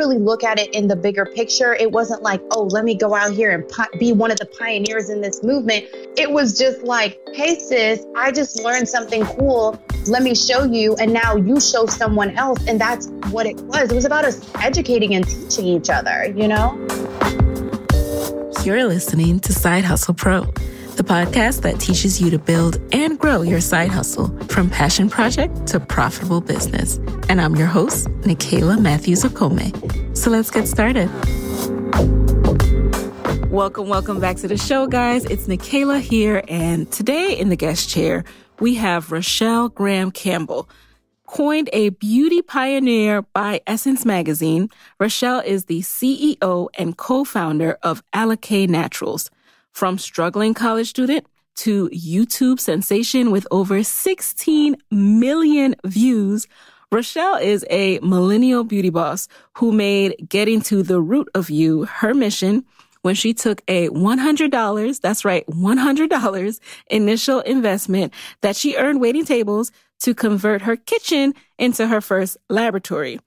really look at it in the bigger picture, it wasn't like, oh, let me go out here and pi- be one of the pioneers in this movement. It was just like, hey, sis, I just learned something cool. Let me show you. And now you show someone else. And that's what it was. It was about us educating and teaching each other, you know? You're listening to Side Hustle Pro the podcast that teaches you to build and grow your side hustle from passion project to profitable business. And I'm your host, Nikayla Matthews Okome. So let's get started. Welcome, welcome back to the show, guys. It's Nikayla here. And today in the guest chair, we have Rochelle Graham Campbell. Coined a beauty pioneer by Essence Magazine, Rochelle is the CEO and co founder of Allocate Naturals from struggling college student to YouTube sensation with over 16 million views, Rochelle is a millennial beauty boss who made getting to the root of you her mission when she took a $100, that's right, $100 initial investment that she earned waiting tables to convert her kitchen into her first laboratory,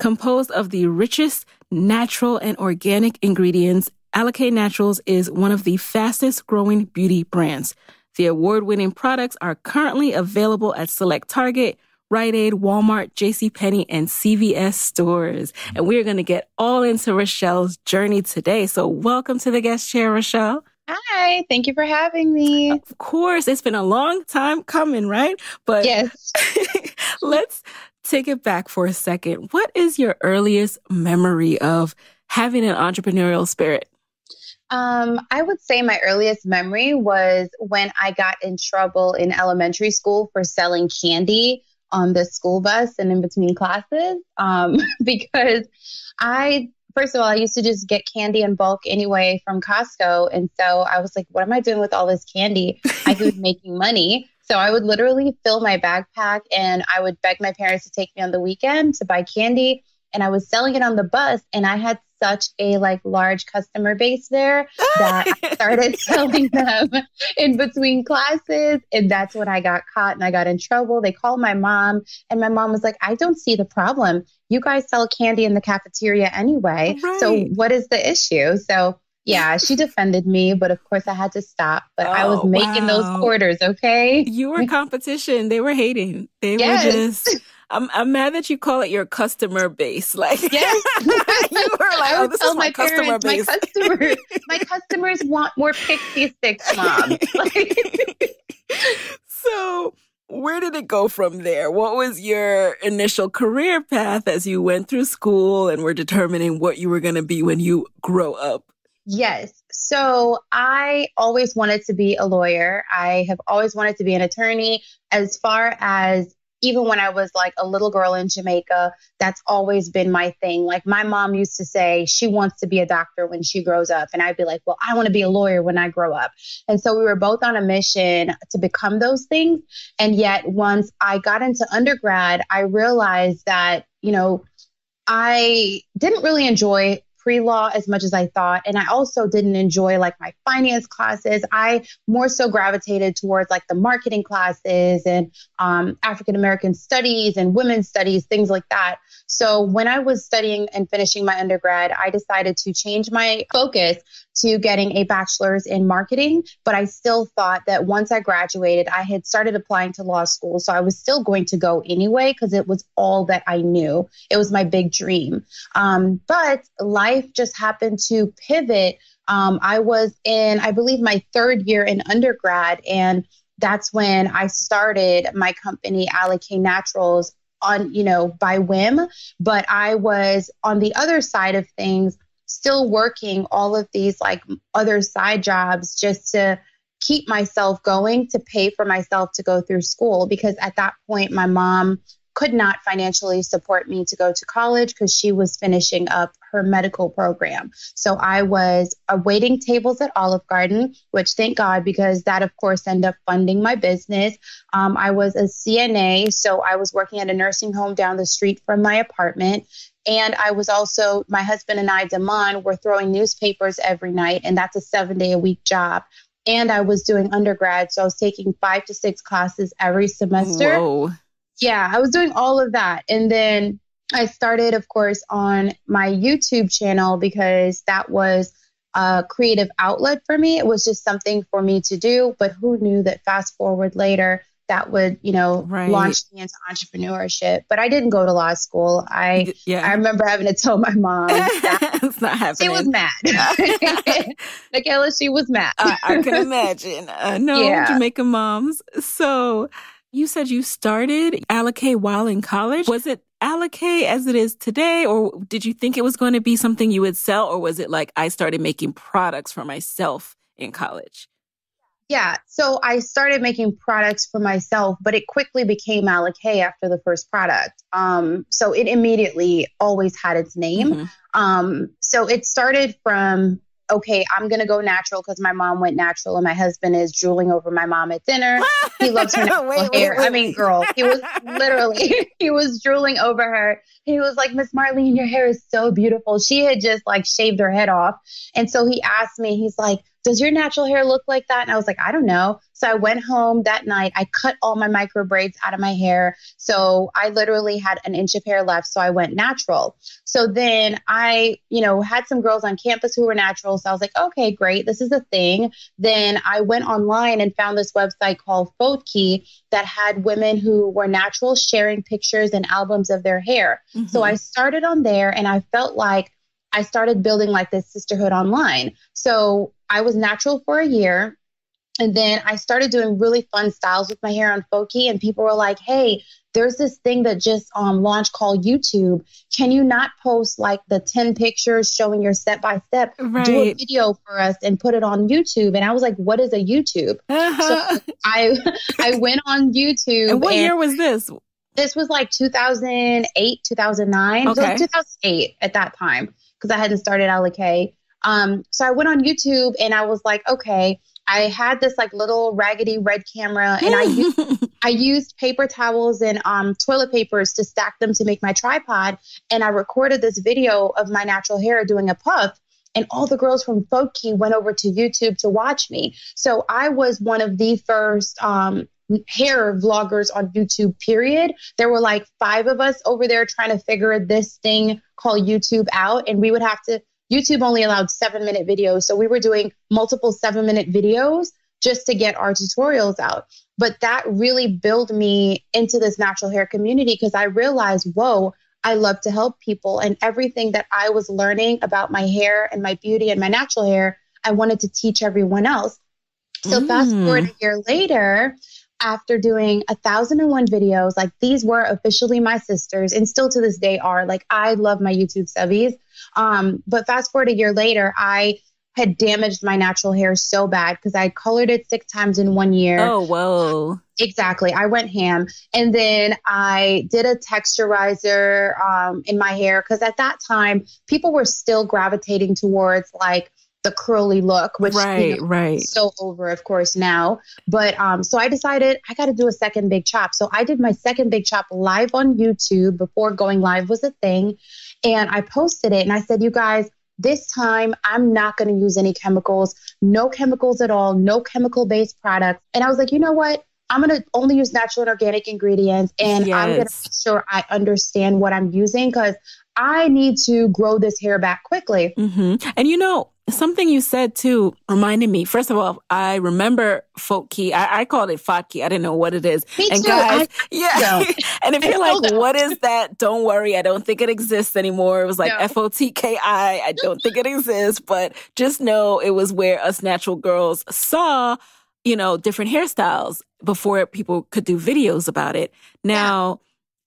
composed of the richest natural and organic ingredients Allocate Naturals is one of the fastest growing beauty brands. The award winning products are currently available at select Target, Rite Aid, Walmart, JCPenney, and CVS stores. And we're going to get all into Rochelle's journey today. So, welcome to the guest chair, Rochelle. Hi, thank you for having me. Of course, it's been a long time coming, right? But yes. let's take it back for a second. What is your earliest memory of having an entrepreneurial spirit? Um, I would say my earliest memory was when I got in trouble in elementary school for selling candy on the school bus and in between classes um, because I first of all, I used to just get candy in bulk anyway from Costco. And so I was like, what am I doing with all this candy? I was making money. So I would literally fill my backpack and I would beg my parents to take me on the weekend to buy candy and I was selling it on the bus and I had such a like large customer base there that I started selling them in between classes and that's when I got caught and I got in trouble. They called my mom and my mom was like, "I don't see the problem. You guys sell candy in the cafeteria anyway. Right. So what is the issue?" So yeah, she defended me, but of course I had to stop. But oh, I was oh, making wow. those quarters, okay? You were competition. They were hating. They yes. were just I'm I'm mad that you call it your customer base. Like yes. you were like, oh, this is my, my customer base. My customers, my customers want more pixie sticks, mom. Like. so where did it go from there? What was your initial career path as you went through school and were determining what you were going to be when you grow up? Yes. So I always wanted to be a lawyer. I have always wanted to be an attorney. As far as even when I was like a little girl in Jamaica, that's always been my thing. Like my mom used to say she wants to be a doctor when she grows up. And I'd be like, well, I want to be a lawyer when I grow up. And so we were both on a mission to become those things. And yet, once I got into undergrad, I realized that, you know, I didn't really enjoy pre law as much as I thought. And I also didn't enjoy like my finance classes. I more so gravitated towards like the marketing classes and um, African American studies and women's studies, things like that. So when I was studying and finishing my undergrad, I decided to change my focus to getting a bachelor's in marketing. But I still thought that once I graduated, I had started applying to law school. So I was still going to go anyway because it was all that I knew. It was my big dream. Um, but life life just happened to pivot. Um, I was in, I believe, my third year in undergrad, and that's when I started my company, Allocate Naturals, on you know by whim. But I was on the other side of things, still working all of these like other side jobs just to keep myself going to pay for myself to go through school because at that point my mom could not financially support me to go to college because she was finishing up her medical program. So I was awaiting tables at Olive Garden, which thank God, because that, of course, ended up funding my business. Um, I was a CNA, so I was working at a nursing home down the street from my apartment. And I was also, my husband and I, Damon, were throwing newspapers every night, and that's a seven day a week job and I was doing undergrad. So I was taking five to six classes every semester. Whoa yeah, I was doing all of that. And then I started, of course, on my YouTube channel because that was a creative outlet for me. It was just something for me to do. But who knew that fast forward later, that would, you know, right. launch me into entrepreneurship. But I didn't go to law school. I yeah. I remember having to tell my mom it's not happening. She was mad. Michaela, she was mad. I, I can imagine. Uh, no yeah. Jamaican moms. So you said you started Allocate while in college. Was it Allocate as it is today, or did you think it was going to be something you would sell, or was it like I started making products for myself in college? Yeah, so I started making products for myself, but it quickly became Allocate after the first product. Um, so it immediately always had its name. Mm-hmm. Um, so it started from okay, I'm going to go natural because my mom went natural and my husband is drooling over my mom at dinner. He loves her natural wait, hair. Wait, wait. I mean, girl, he was literally, he was drooling over her. He was like, Miss Marlene, your hair is so beautiful. She had just like shaved her head off. And so he asked me, he's like, does your natural hair look like that? And I was like, I don't know. So I went home that night. I cut all my micro braids out of my hair. So I literally had an inch of hair left. So I went natural. So then I, you know, had some girls on campus who were natural. So I was like, okay, great. This is a thing. Then I went online and found this website called Fotkey that had women who were natural sharing pictures and albums of their hair. Mm-hmm. So I started on there and I felt like, I started building like this sisterhood online. So I was natural for a year. And then I started doing really fun styles with my hair on Foki, and people were like, hey, there's this thing that just um, launched called YouTube. Can you not post like the 10 pictures showing your step by step? Right. Do a video for us and put it on YouTube. And I was like, what is a YouTube? Uh-huh. So I I went on YouTube. And what and year was this? This was like 2008, 2009. Okay. So 2008 at that time because I hadn't started Alec Um, so I went on YouTube and I was like, okay, I had this like little raggedy red camera and I used, I used paper towels and um, toilet papers to stack them to make my tripod. And I recorded this video of my natural hair doing a puff. And all the girls from Folky went over to YouTube to watch me. So I was one of the first um, hair vloggers on YouTube, period. There were like five of us over there trying to figure this thing called YouTube out. And we would have to, YouTube only allowed seven minute videos. So we were doing multiple seven minute videos just to get our tutorials out. But that really built me into this natural hair community because I realized, whoa, I love to help people. And everything that I was learning about my hair and my beauty and my natural hair, I wanted to teach everyone else. So, mm. fast forward mm. a year later, after doing a thousand and one videos, like these were officially my sisters and still to this day are. Like, I love my YouTube subbies. Um, but fast forward a year later, I had damaged my natural hair so bad because I colored it six times in one year. Oh, whoa. Exactly. I went ham. And then I did a texturizer um, in my hair because at that time, people were still gravitating towards like, the curly look, which right, you know, right, so over, of course, now. But um, so I decided I got to do a second big chop. So I did my second big chop live on YouTube before going live was a thing, and I posted it, and I said, "You guys, this time I'm not going to use any chemicals, no chemicals at all, no chemical based products. And I was like, you know what? I'm going to only use natural and organic ingredients and yes. I'm going to make sure I understand what I'm using because I need to grow this hair back quickly. Mm-hmm. And you know, something you said too reminded me. First of all, I remember Fotki. I, I called it Fotki. I didn't know what it is. Me and too. guys, I, yeah. and if I you're like, don't. what is that? Don't worry. I don't think it exists anymore. It was like no. F O T K I. I don't think it exists, but just know it was where us natural girls saw you know, different hairstyles before people could do videos about it. Now,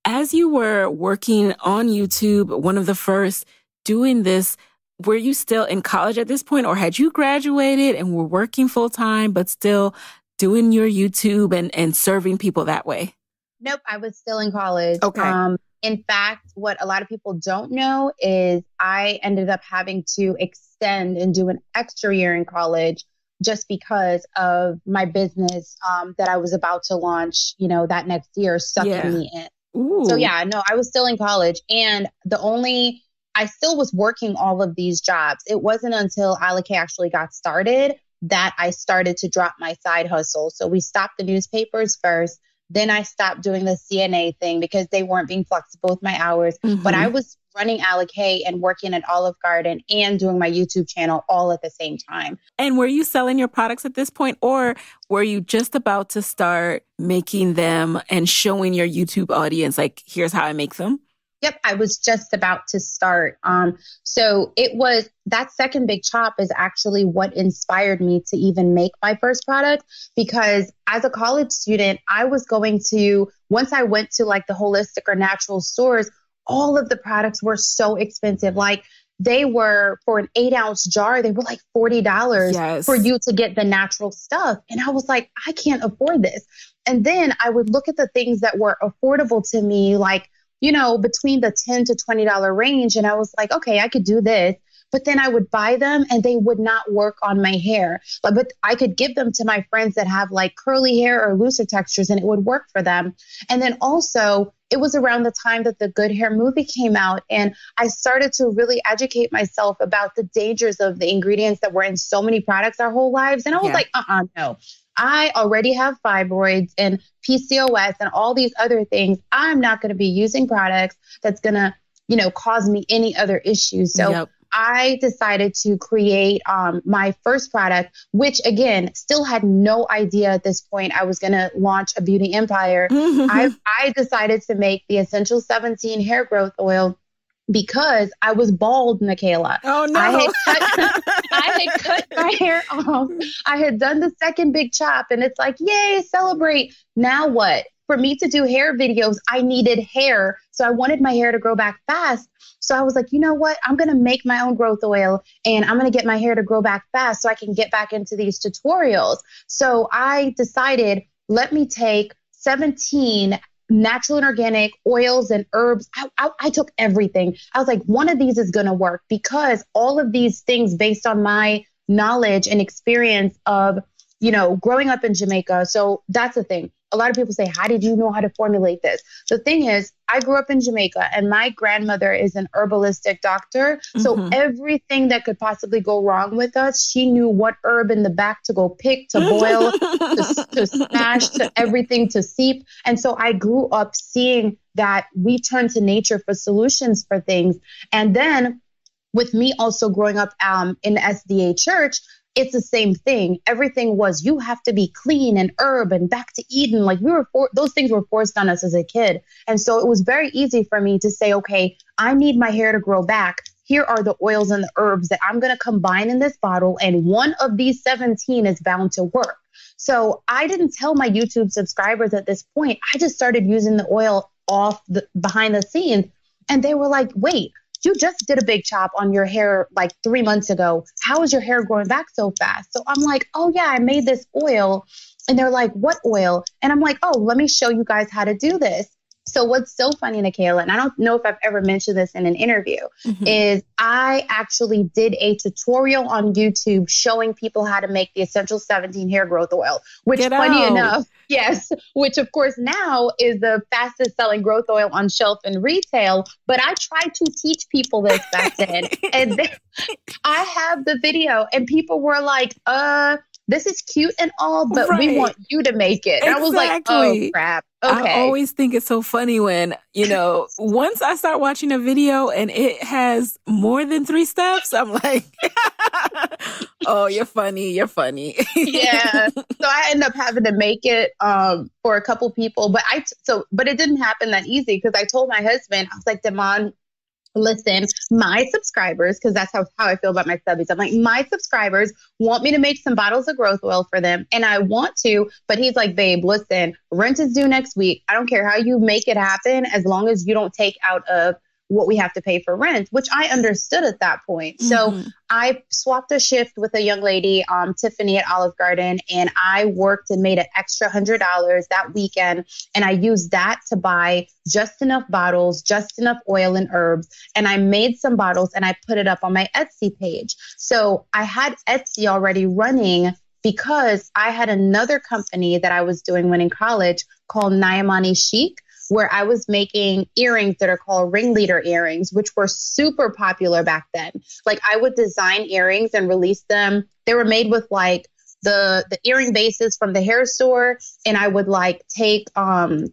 yeah. as you were working on YouTube, one of the first doing this, were you still in college at this point or had you graduated and were working full time, but still doing your YouTube and, and serving people that way? Nope, I was still in college. Okay. Um, in fact, what a lot of people don't know is I ended up having to extend and do an extra year in college just because of my business um, that I was about to launch, you know, that next year sucked yeah. me in. Ooh. So yeah, no, I was still in college and the only I still was working all of these jobs. It wasn't until Alake actually got started that I started to drop my side hustle. So we stopped the newspapers first. Then I stopped doing the CNA thing because they weren't being flexible with my hours. Mm-hmm. But I mm-hmm. was running Alec Hay and working at Olive Garden and doing my YouTube channel all at the same time. And were you selling your products at this point, or were you just about to start making them and showing your YouTube audience, like, here's how I make them? Yep, I was just about to start. Um, so it was that second big chop is actually what inspired me to even make my first product because as a college student, I was going to, once I went to like the holistic or natural stores, all of the products were so expensive. Like they were for an eight ounce jar, they were like $40 yes. for you to get the natural stuff. And I was like, I can't afford this. And then I would look at the things that were affordable to me, like, you know, between the 10 to $20 range. And I was like, okay, I could do this but then I would buy them and they would not work on my hair. but I could give them to my friends that have like curly hair or looser textures and it would work for them. And then also, it was around the time that the Good Hair movie came out, and I started to really educate myself about the dangers of the ingredients that were in so many products our whole lives. And I was yeah. like, uh uh no. I already have fibroids and PCOS and all these other things. I'm not going to be using products that's going to, you know, cause me any other issues. So yep. I decided to create um, my first product, which again, still had no idea at this point I was going to launch a beauty empire. I, I decided to make the Essential 17 hair growth oil because I was bald, Michaela. Oh no! I had, cut, I had cut my hair off. I had done the second big chop, and it's like, yay, celebrate! Now what? for me to do hair videos, I needed hair. So I wanted my hair to grow back fast. So I was like, you know what? I'm going to make my own growth oil and I'm going to get my hair to grow back fast so I can get back into these tutorials. So I decided, let me take 17 natural and organic oils and herbs. I, I, I, took everything. I was like, one of these is going to work because all of these things, based on my knowledge and experience of you know, growing up in Jamaica. So that's the thing. A lot of people say, How did you know how to formulate this? The thing is, I grew up in Jamaica and my grandmother is an herbalistic doctor. Mm-hmm. So everything that could possibly go wrong with us, she knew what herb in the back to go pick, to boil, to, to smash, to everything to seep. And so I grew up seeing that we turn to nature for solutions for things. And then with me also growing up um, in SDA church, it's the same thing. Everything was you have to be clean and herb and back to Eden. Like we were, for- those things were forced on us as a kid, and so it was very easy for me to say, okay, I need my hair to grow back. Here are the oils and the herbs that I'm going to combine in this bottle, and one of these 17 is bound to work. So I didn't tell my YouTube subscribers at this point. I just started using the oil off the, behind the scenes, and they were like, wait you just did a big chop on your hair like three months ago. How is your hair growing back so fast? So I'm like, oh, yeah, I made this oil. And they're like, what oil? And I'm like, oh, let me show you guys how to do this. So what's so funny, Nikayla, and I don't know if I've ever mentioned this in an interview, mm-hmm. is I actually did a tutorial on YouTube showing people how to make the essential 17 hair growth oil, which Get funny out. enough, yes, which of course now is the fastest selling growth oil on shelf in retail. But I tried to teach people this back then. and I have the video and people were like, uh, this is cute and all, but right. we want you to make it. Exactly. I was like, oh crap. Okay. I always think it's so funny when, you know, once I start watching a video and it has more than three steps, I'm like, oh, you're funny. You're funny. yeah. So I end up having to make it um, for a couple people. But I, t- so, but it didn't happen that easy because I told my husband, I was like, Damon, listen, my subscribers, because that's how, how I feel about my subbies. I'm like, my subscribers want me to make some bottles of growth oil for them, and I want to. But he's like, babe, listen, rent is due next week. I don't care how you make it happen as long as you don't take out of what we have to pay for rent, which I understood at that point. Mm-hmm. So I swapped a shift with a young lady, um, Tiffany at Olive Garden, and I worked and made an extra hundred dollars that weekend. And I used that to buy just enough bottles, just enough oil and herbs. And I made some bottles and I put it up on my Etsy page. So I had Etsy already running because I had another company that I was doing when in college called Nyamani Chic where I was making earrings that are called ringleader earrings, which were super popular back then. Like I would design earrings and release them. They were made with like the the earring bases from the hair store, and I would like take um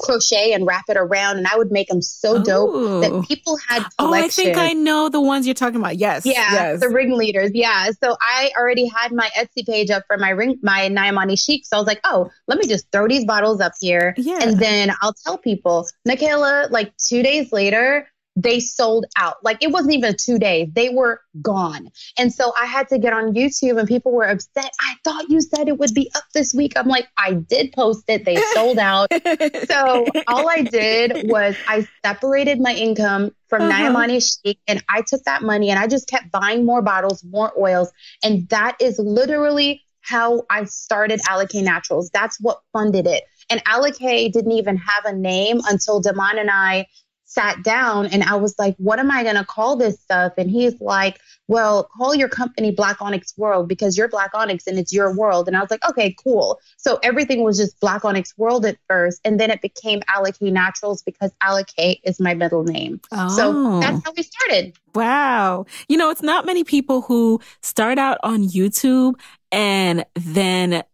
crochet and wrap it around and I would make them so dope that people had Oh, I think I know the ones you're talking about. Yes. Yeah. Yes. The ringleaders. Yeah. So I already had my Etsy page up for my ring my Nyamani chic. So I was like, oh, let me just throw these bottles up here. Yeah. And then I'll tell people. Nikayla, like two days later, they sold out. Like it wasn't even two days, they were gone. And so I had to get on YouTube and people were upset. I thought you said it would be up this week. I'm like, I did post it, they sold out. so all I did was I separated my income from uh-huh. and I took that money and I just kept buying more bottles, more oils. And that is literally how I started Allocate Naturals. That's what funded it. And Alakay didn't even have a name until Damon and I sat down and I was like, what am I going to call this stuff? And he's like, well, call your company Black Onyx World because you're Black Onyx and it's your world. And I was like, okay, cool. So everything was just Black Onyx World at first. And then it became Allocate Naturals because Allocate is my middle name. Oh. So that's how we started. Wow. You know, it's not many people who start out on YouTube and then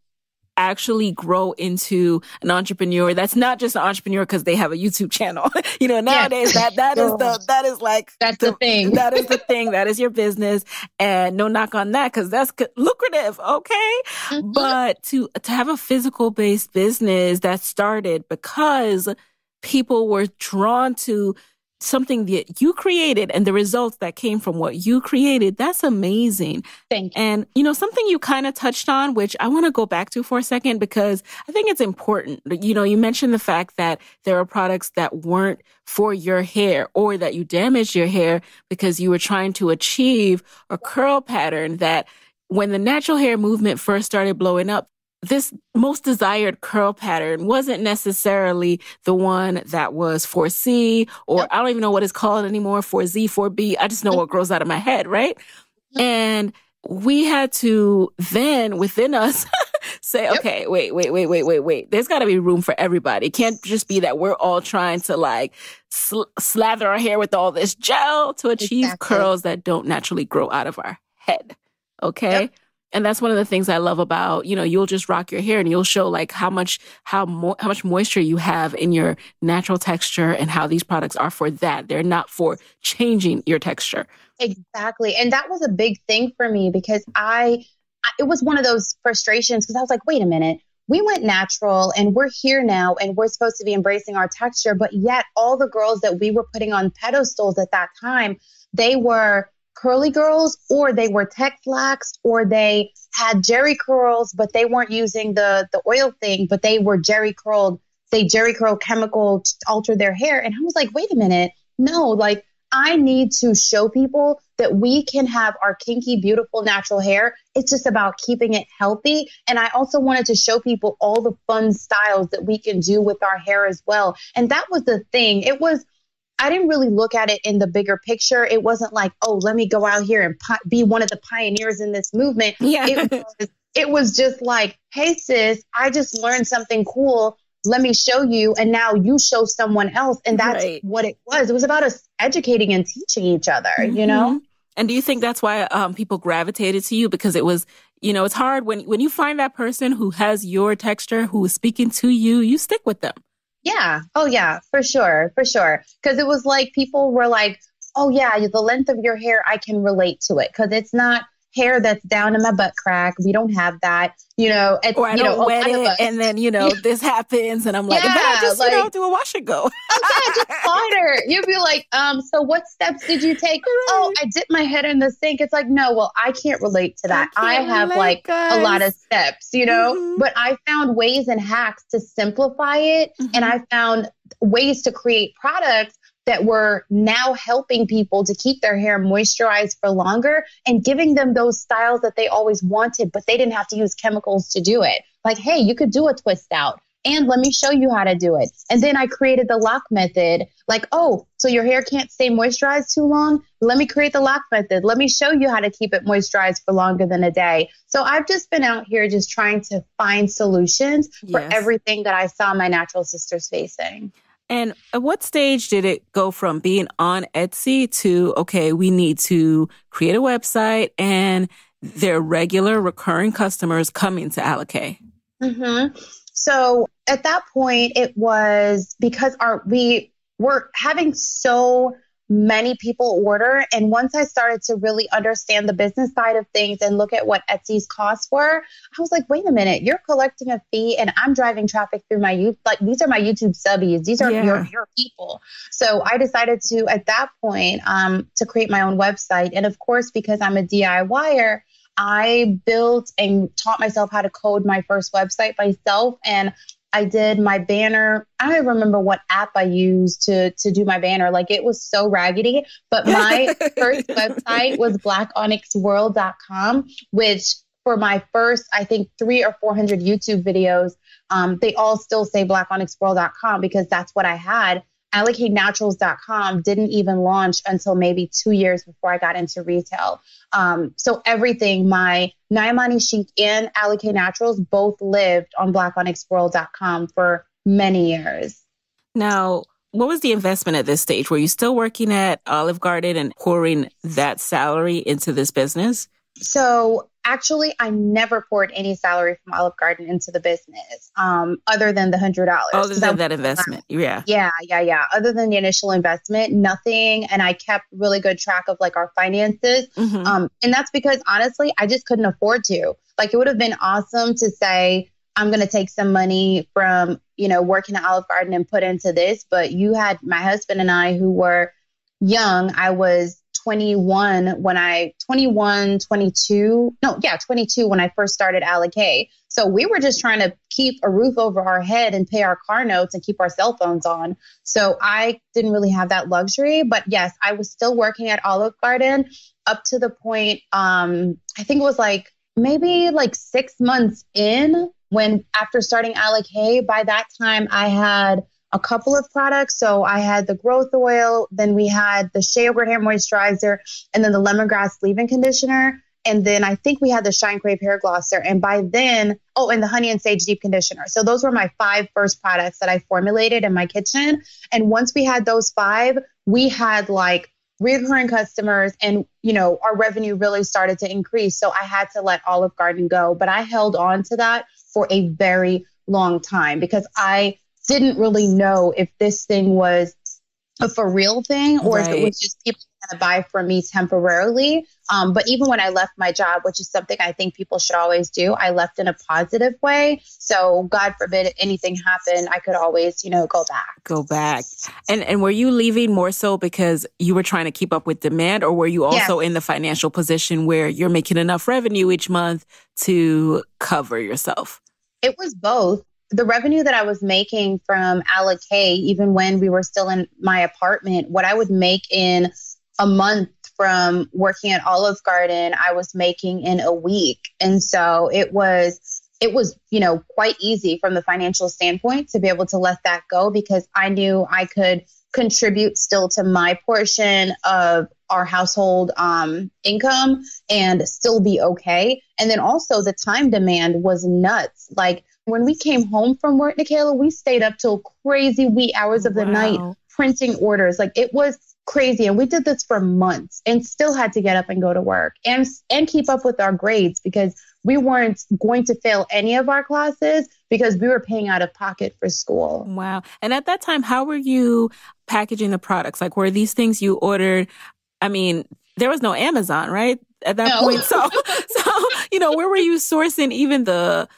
actually grow into an entrepreneur that's not just an entrepreneur because they have a YouTube channel. you know, nowadays yes. that that is the that is like that's the, the thing. that is the thing. That is your business, and no knock on that because that's lucrative. Okay, mm-hmm. but to to have a physical based business that started because people were drawn to something that you created and the results that came from what you created. That's amazing. Thank you. And, you know, something you kind of touched on, which I want to go back to for a second because I think it's important. You know, you mentioned the fact that there are products that weren't for your hair or that you damaged your hair because you were trying to achieve a curl pattern that when the natural hair movement first started blowing up, this most desired curl pattern wasn't necessarily the one that was 4C or I don't even know what it's called anymore 4Z, 4B. I just know mm-hmm. what grows out of my head, right? Mm-hmm. And we had to then within us say, okay, wait, wait, wait, wait, wait, wait. There's got to be room for everybody. It can't just be that we're all trying to like sl- slather our hair with all this gel to achieve exactly. curls that don't naturally grow out of our head. Okay. Yep and that's one of the things I love about, you know, you'll just rock your hair and you'll show like how much, how mo- how much moisture you have in your natural texture and how these products are for that. They're not for changing your texture. Exactly. And that was a big thing for me because I, it was one of those frustrations because I was like, wait a minute, we went natural and we're here now and we're supposed to be embracing our texture. But yet all the girls that we were putting on pedestals at that time, they were curly girls or they were tech flaxed or they had jerry curls but they weren't using the the oil thing but they were jerry curled they jerry curl chemical altered alter their hair and i was like wait a minute no like i need to show people that we can have our kinky beautiful natural hair it's just about keeping it healthy and i also wanted to show people all the fun styles that we can do with our hair as well and that was the thing it was I didn't really look at it in the bigger picture. It wasn't like, oh, let me go out here and pi- be one of the pioneers in this movement. Yeah. It was, it was just like, hey, sis, I just learned something cool. Let me show you. And now you show someone else. And that's right. what it was. It was about us educating and teaching each other, mm-hmm. you know? And do you think that's why um, people gravitated to you? Because it was, you know, it's hard when when you find that person who has your texture, who is speaking to you, you stick with them. Yeah. Oh, yeah, for sure. For sure. Because it was like people were like, oh, yeah, the length of your hair, I can relate to it. Because it's not hair that's down in my butt crack. We don't have that, you know. It's, or I you don't know, wet it, and then you know this happens, and I'm like, yeah, I just like, you know do a wash and go. Okay, oh, just water. You'd be like, um, so what steps did you take? Oh, right. Oh, I dipped my head in the sink. It's like, no, well, I can't relate to that. I, I have relate, like guys. a lot of steps, you know. Mm-hmm. But I found ways and hacks to simplify it, mm-hmm. and I found ways to create products that we're now helping people to keep their hair moisturized for longer and giving them those styles that they always wanted, but they didn't have to use chemicals to do it. Like, hey, you could do a twist out. And let me show you how to do it. And then I created the lock method. Like, oh, so your hair can't stay moisturized too long? Let me create the lock method. Let me show you how to keep it moisturized for longer than a day. So I've just been out here just trying to find solutions yes. for everything that I saw my natural sisters facing. And at what stage did it go from being on Etsy to, okay, we need to create a website and their regular recurring customers coming to Allocate? Mm-hmm. So at that point, it was because our, we were having so many people order. And once I started to really understand the business side of things and look at what Etsy's costs were, I was like, wait a minute, you're collecting a fee and I'm driving traffic through my YouTube. Like these are my YouTube subbies. These are yeah. your, your people. So I decided to, at that point, um, to create my own website. And of course, because I'm a DIYer, I built and taught myself how to code my first website myself. And I did my banner. I don't remember what app I used to to do my banner. Like it was so raggedy. But my first website was blackonyxworld.com, which for my first, I think three or four hundred YouTube videos, um, they all still say blackonyxworld.com because that's what I had. AllocateNaturals.com didn't even launch until maybe two years before I got into retail. Um, so everything, my Naimani Chic and Allocate Naturals both lived on BlackOnyxWorld.com for many years. Now, what was the investment at this stage? Were you still working at Olive Garden and pouring that salary into this business? So actually, I never poured any salary from Olive Garden into the business, um, other than the hundred dollars. Other than that investment, yeah, yeah, yeah, yeah. Other than the initial investment, nothing. And I kept really good track of like our finances, mm-hmm. um, and that's because honestly, I just couldn't afford to. Like, it would have been awesome to say. I'm going to take some money from, you know, working at Olive Garden and put into this. But you had my husband and I, who were young, I was 21 when I 21, 22. No, yeah, 22 when I first started Alec So we were just trying to keep a roof over our head and pay our car notes and keep our cell phones on. So I didn't really have that luxury. But yes, I was still working at Olive Garden up to the point, um, I think it was like maybe like six months in when after starting Alec by that time I had a couple of products. So I had the growth oil, then we had the Shea Yogurt Hair Moisturizer, and then the lemongrass leave-in conditioner. And then I think we had the Shine Crave Hair Glosser. And by then, oh, and the Honey and Sage Deep Conditioner. So those were my five first products that I formulated in my kitchen. And once we had those five, we had like recurring customers and you know our revenue really started to increase so i had to let olive garden go but i held on to that for a very long time because i didn't really know if this thing was a for real thing or right. if it was just people trying to buy from me temporarily. Um, but even when I left my job, which is something I think people should always do, I left in a positive way. So God forbid anything happened, I could always, you know, go back. Go back. And and were you leaving more so because you were trying to keep up with demand, or were you also yeah. in the financial position where you're making enough revenue each month to cover yourself? It was both the revenue that I was making from Allocate, even when we were still in my apartment, what I would make in a month from working at Olive Garden, I was making in a week. And so it was it was, you know, quite easy from the financial standpoint to be able to let that go because I knew I could contribute still to my portion of our household um, income and still be okay. And then also the time demand was nuts. Like when we came home from work, Nikayla, we stayed up till crazy wee hours of the wow. night printing orders. Like it was crazy. And we did this for months and still had to get up and go to work and and keep up with our grades because we weren't going to fail any of our classes because we were paying out of pocket for school. Wow. And at that time, how were you packaging the products? Like were these things you ordered? I mean, there was no Amazon, right? At that no. point. So so, you know, where were you sourcing even the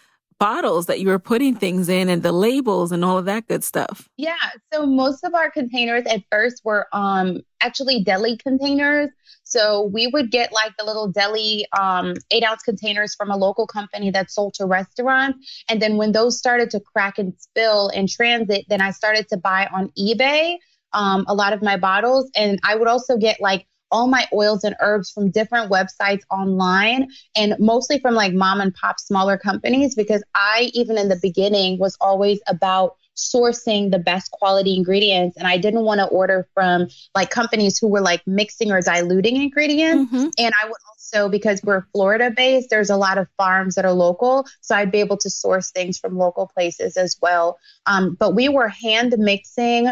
bottles that you were putting things in and the labels and all of that good stuff. Yeah. So most of our containers at first were um actually deli containers. So we would get like the little deli um, eight ounce containers from a local company that sold to restaurants. And then when those started to crack and spill in transit, then I started to buy on eBay um, a lot of my bottles. And I would also get like all my oils and herbs from different websites online and mostly from like mom and pop smaller companies because I, even in the beginning, was always about sourcing the best quality ingredients and i didn't want to order from like companies who were like mixing or diluting ingredients mm-hmm. and i would also because we're florida based there's a lot of farms that are local so i'd be able to source things from local places as well um, but we were hand mixing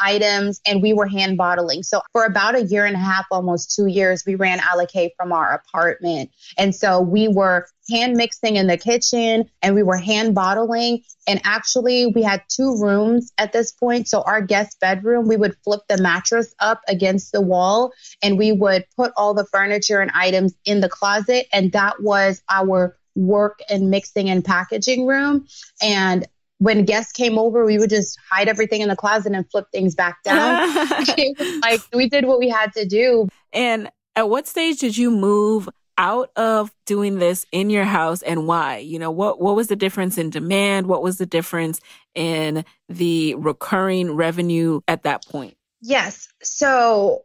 items and we were hand bottling. So for about a year and a half, almost two years, we ran Allocate from our apartment. And so we were hand mixing in the kitchen and we were hand bottling. And actually, we had two rooms at this point. So our guest bedroom, we would flip the mattress up against the wall and we would put all the furniture and items in the closet. And that was our work and mixing and packaging room. And when guests came over, we would just hide everything in the closet and flip things back down. like we did what we had to do. And at what stage did you move out of doing this in your house and why? You know, what what was the difference in demand? What was the difference in the recurring revenue at that point? Yes. So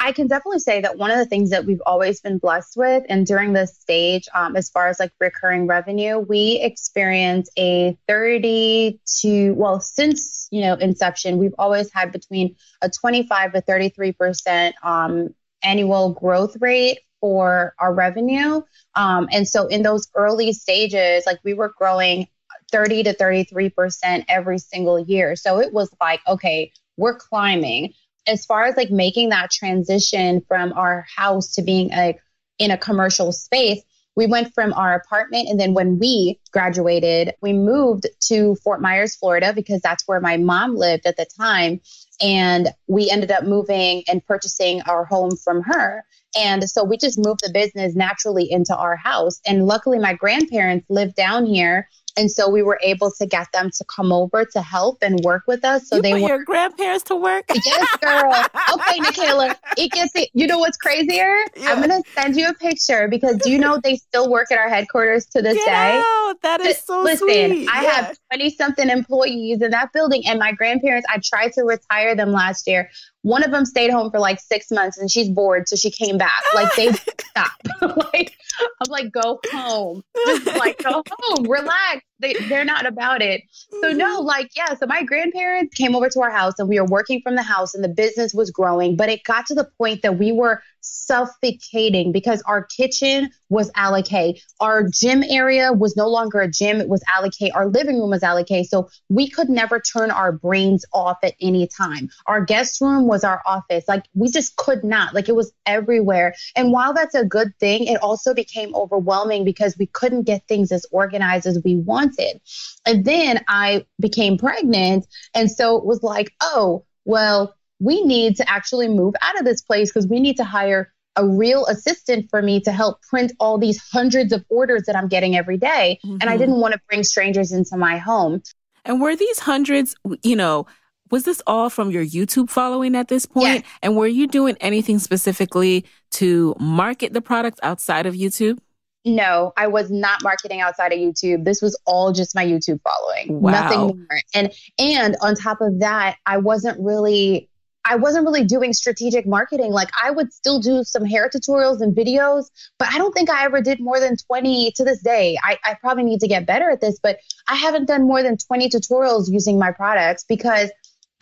I can definitely say that one of the things that we've always been blessed with, and during this stage, um, as far as like recurring revenue, we experience a 30 to, well, since, you know, inception, we've always had between a 25 to 33% um, annual growth rate for our revenue. Um, and so in those early stages, like we were growing 30 to 33% every single year. So it was like, okay, we're climbing as far as like making that transition from our house to being like in a commercial space, we went from our apartment and then when we graduated, we moved to Fort Myers, Florida because that's where my mom lived at the time and we ended up moving and purchasing our home from her. And so we just moved the business naturally into our house. And luckily, my grandparents lived down here and so we were able to get them to come over to help and work with us. So you they want were your grandparents to work. yes, girl. Okay, Nikayla. It gets it. You know what's crazier? Yeah. I'm gonna send you a picture because do you know they still work at our headquarters to this Get day? Out. That is so Listen, sweet. I yeah. have 20 something employees in that building, and my grandparents. I tried to retire them last year. One of them stayed home for like six months and she's bored, so she came back. Like they stop. like I'm like, go home. Just like go home, relax they, they're not about it. So no, mm-hmm. like, yeah. So my grandparents came over to our house and we were working from the house and the business was growing, but it got to the point that we were suffocating because our kitchen was allocated. Our gym area was no longer a gym. It was allocated. Our living room was allocated. So we could never turn our brains off at any time. Our guest room was our office. Like we just could not, like it was everywhere. And while that's a good thing, it also became overwhelming because we couldn't get things as organized as we wanted wanted. And then I became pregnant. And so it was like, oh, well, we need to actually move out of this place because we need to hire a real assistant for me to help print all these hundreds of orders that I'm getting every day. Mm-hmm. And I mm-hmm. didn't want to bring strangers into my home. And were these hundreds, you know, was this all from your YouTube following at this point? Yes. And were you doing anything specifically to market the product outside of YouTube? No, I was not marketing outside of YouTube. This was all just my YouTube following. Wow. Nothing more. And and on top of that, I wasn't really I wasn't really doing strategic marketing. Like I would still do some hair tutorials and videos, but I don't think I ever did more than 20 to this day. I, I probably need to get better at this, but I haven't done more than 20 tutorials using my products because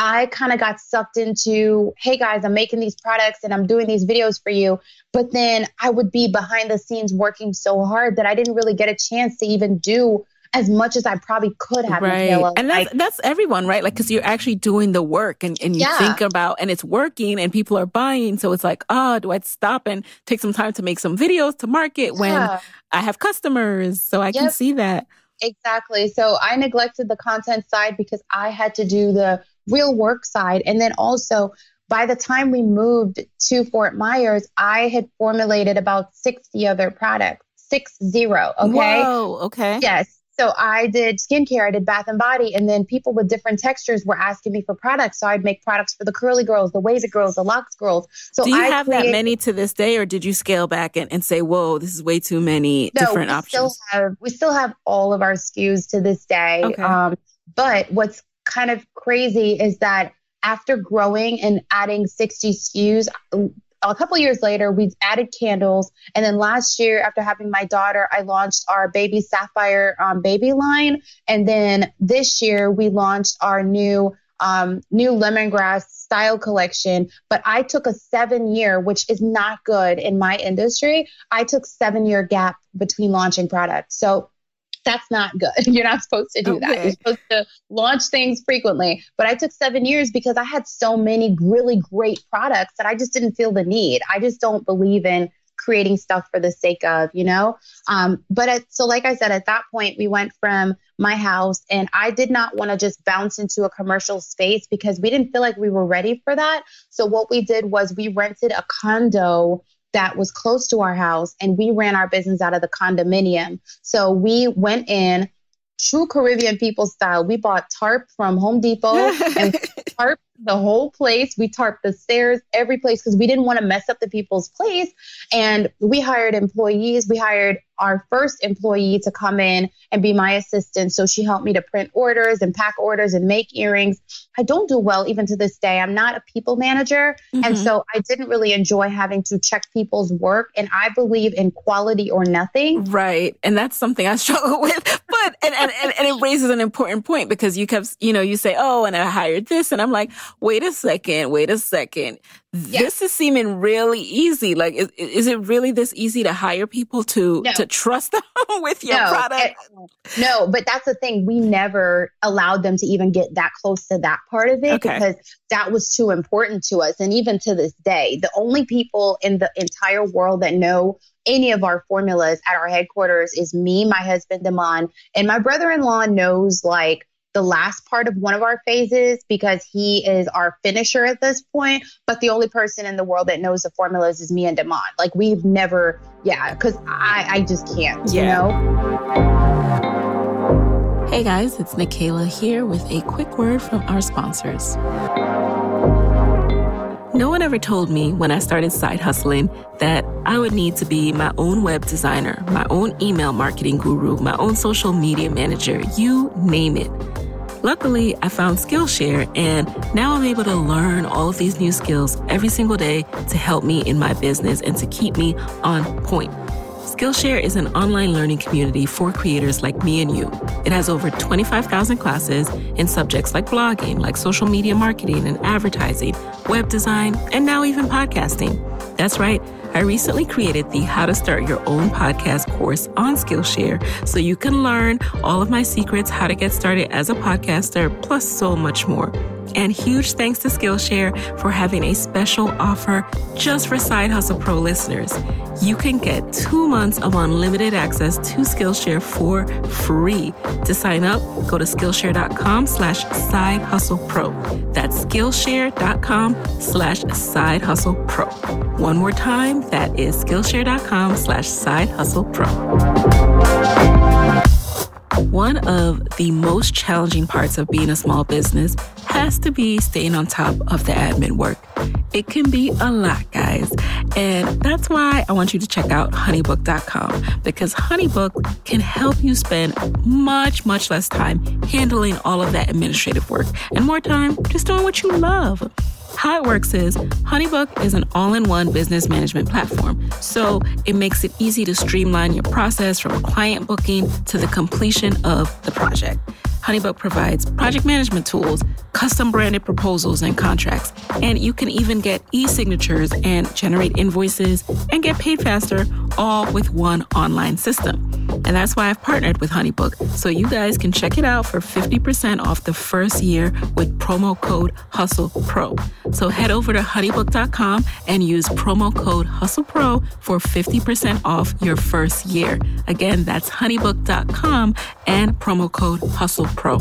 I kind of got sucked into, hey guys, I'm making these products and I'm doing these videos for you. But then I would be behind the scenes working so hard that I didn't really get a chance to even do as much as I probably could have. Right. And that's, like, that's everyone, right? Like, cause you're actually doing the work and, and you yeah. think about, and it's working and people are buying. So it's like, oh, do I stop and take some time to make some videos to market yeah. when I have customers? So I yep. can see that. Exactly. So I neglected the content side because I had to do the real work side. And then also, by the time we moved to Fort Myers, I had formulated about 60 other products, six zero. Okay. Whoa, okay. Yes. So I did skincare, I did bath and body, and then people with different textures were asking me for products. So I'd make products for the curly girls, the wavy girls, the locks girls. So do you I have create- that many to this day, or did you scale back and, and say, "Whoa, this is way too many no, different we options"? Still have, we still have all of our SKUs to this day. Okay. Um, but what's kind of crazy is that after growing and adding 60 SKUs, a couple years later, we added candles. And then last year, after having my daughter, I launched our baby sapphire um, baby line. And then this year, we launched our new um, new lemongrass style collection. But I took a seven year, which is not good in my industry. I took seven year gap between launching products. So that's not good. You're not supposed to do okay. that. You're supposed to launch things frequently. But I took seven years because I had so many really great products that I just didn't feel the need. I just don't believe in creating stuff for the sake of, you know? Um, but at, so, like I said, at that point, we went from my house and I did not want to just bounce into a commercial space because we didn't feel like we were ready for that. So, what we did was we rented a condo that was close to our house and we ran our business out of the condominium. So we went in true Caribbean people style. We bought tarp from Home Depot and tarp the whole place. We tarped the stairs, every place, because we didn't want to mess up the people's place. And we hired employees. We hired our first employee to come in and be my assistant. So she helped me to print orders and pack orders and make earrings. I don't do well even to this day. I'm not a people manager. Mm-hmm. And so I didn't really enjoy having to check people's work. And I believe in quality or nothing. Right. And that's something I struggle with. But, and, and, and, and it raises an important point because you kept, you know, you say, oh, and I hired this. And I'm like, wait a second, wait a second. Yes. This is seeming really easy. Like, is, is it really this easy to hire people to, no. to trust them with your no, product? It, no, but that's the thing. We never allowed them to even get that close to that part of it okay. because that was too important to us. And even to this day, the only people in the entire world that know any of our formulas at our headquarters is me, my husband, Damon, and my brother in law knows like the last part of one of our phases because he is our finisher at this point. But the only person in the world that knows the formulas is me and Damon. Like we've never, yeah, because I, I just can't, yeah. you know? Hey guys, it's Nikayla here with a quick word from our sponsors. No one ever told me when I started side hustling that I would need to be my own web designer, my own email marketing guru, my own social media manager, you name it. Luckily, I found Skillshare, and now I'm able to learn all of these new skills every single day to help me in my business and to keep me on point. Skillshare is an online learning community for creators like me and you. It has over 25,000 classes in subjects like blogging, like social media marketing and advertising, web design, and now even podcasting. That's right. I recently created the How to Start Your Own Podcast course on Skillshare so you can learn all of my secrets, how to get started as a podcaster, plus so much more. And huge thanks to Skillshare for having a special offer just for Side Hustle Pro listeners. You can get two months of unlimited access to Skillshare for free. To sign up, go to Skillshare.com slash Side Hustle Pro. That's Skillshare.com slash Side Hustle Pro. One more time, that is Skillshare.com slash Side Hustle Pro. One of the most challenging parts of being a small business has to be staying on top of the admin work. It can be a lot, guys. And that's why I want you to check out honeybook.com because honeybook can help you spend much, much less time handling all of that administrative work and more time just doing what you love. How it works is HoneyBook is an all in one business management platform, so it makes it easy to streamline your process from client booking to the completion of the project. HoneyBook provides project management tools, custom branded proposals and contracts, and you can even get e-signatures and generate invoices and get paid faster all with one online system. And that's why I've partnered with HoneyBook so you guys can check it out for 50% off the first year with promo code Hustle Pro. So head over to honeybook.com and use promo code Hustle Pro for 50% off your first year. Again, that's honeybook.com and promo code Hustle Pro.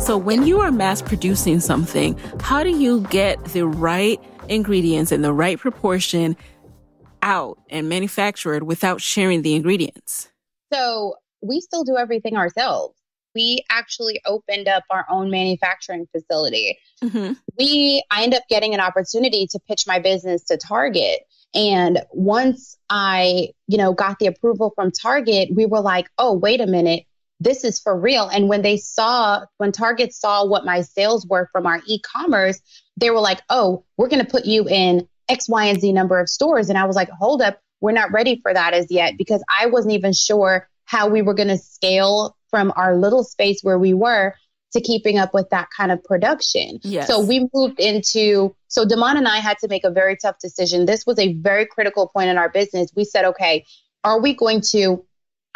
So, when you are mass producing something, how do you get the right ingredients in the right proportion out and manufacture it without sharing the ingredients? So, we still do everything ourselves. We actually opened up our own manufacturing facility. Mm-hmm. We, I end up getting an opportunity to pitch my business to Target and once I, you know, got the approval from Target, we were like, oh, wait a minute, this is for real. And when they saw, when Target saw what my sales were from our e commerce, they were like, oh, we're going to put you in X, Y, and Z number of stores. And I was like, hold up, we're not ready for that as yet because I wasn't even sure how we were going to scale from our little space where we were to keeping up with that kind of production. Yes. So we moved into, so Damon and I had to make a very tough decision. This was a very critical point in our business. We said, okay, are we going to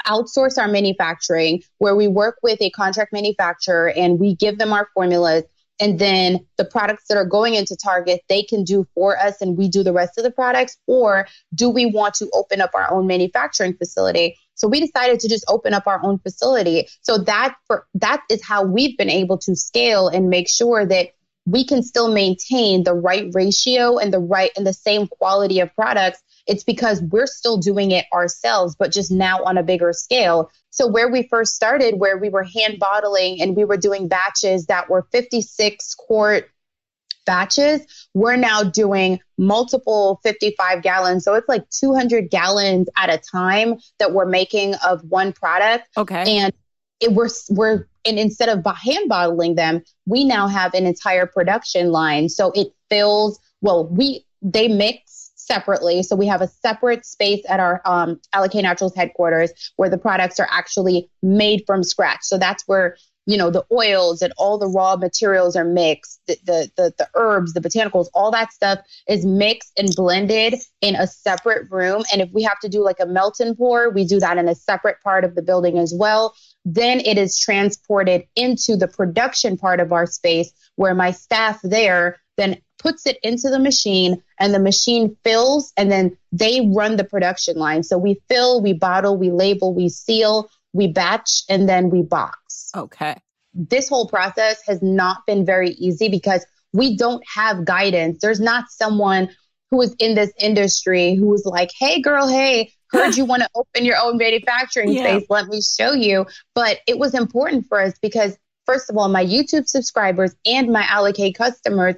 outsource our manufacturing where we work with a contract manufacturer and we give them our formulas? And then the products that are going into Target, they can do for us and we do the rest of the products? Or do we want to open up our own manufacturing facility? So we decided to just open up our own facility. So that for that is how we've been able to scale and make sure that we can still maintain the right ratio and the right and the same quality of products. It's because we're still doing it ourselves, but just now on a bigger scale. So where we first started, where we were hand bottling and we were doing batches that were 56 quart batches. We're now doing multiple 55 gallons. So it's like 200 gallons at a time that we're making of one product. Okay. And it, we're, we're, and instead of hand bottling them, we now have an entire production line. So it fills, well, we, they mix separately. So we have a separate space at our um, LK Naturals headquarters where the products are actually made from scratch. So that's where you know the oils and all the raw materials are mixed the, the the, the herbs the botanicals all that stuff is mixed and blended in a separate room and if we have to do like a melt and pour we do that in a separate part of the building as well then it is transported into the production part of our space where my staff there then puts it into the machine and the machine fills and then they run the production line so we fill we bottle we label we seal we batch and then we box Okay. This whole process has not been very easy because we don't have guidance. There's not someone who is in this industry who is like, hey, girl, hey, heard you want to open your own manufacturing yeah. space. Let me show you. But it was important for us because, first of all, my YouTube subscribers and my Allocate customers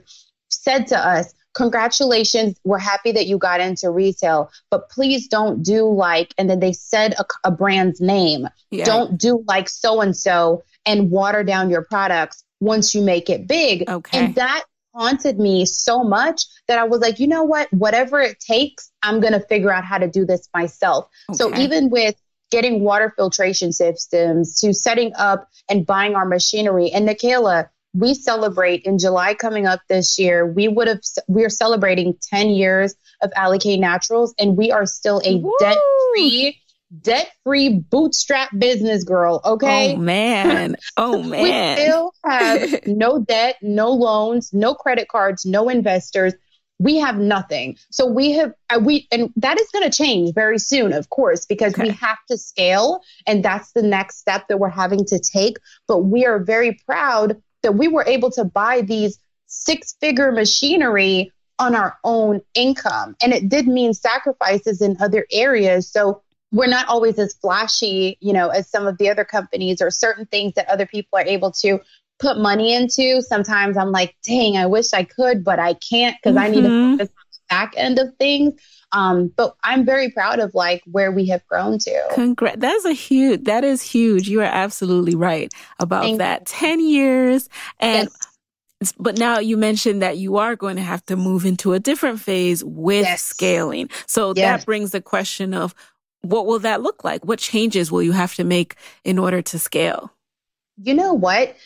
said to us, congratulations, we're happy that you got into retail, but please don't do like, and then they said a, a brand's name. Yeah. Don't do like so and so and water down your products once you make it big. Okay. And that haunted me so much that I was like, you know what? Whatever it takes, I'm going to figure out how to do this myself. Okay. So even with getting water filtration systems to setting up and buying our machinery, and Nikayla, we celebrate in July coming up this year. We would have we are celebrating 10 years of Allocate Naturals, and we are still a debt free debt free bootstrap business girl. Okay. Oh man. Oh man. we still have no debt, no loans, no credit cards, no investors. We have nothing. So we have uh, we and that is going to change very soon, of course, because okay. we have to scale and that's the next step that we're having to take, but we are very proud that we were able to buy these six figure machinery on our own income. And it did mean sacrifices in other areas. So we're not always as flashy, you know, as some of the other companies or certain things that other people are able to put money into. Sometimes I'm like, dang, I wish I could, but I can't because mm-hmm. I need to mm-hmm. focus on back end of things. Um, but I'm very proud of like where we have grown to. Congrats. That's a huge, that is huge. You are absolutely right about Thank that. You. 10 years and yes but now you mentioned that you are going to have to move into a different phase with yes. scaling. So yes. that brings the question of what will that look like? What changes will you have to make in order to scale? You know what?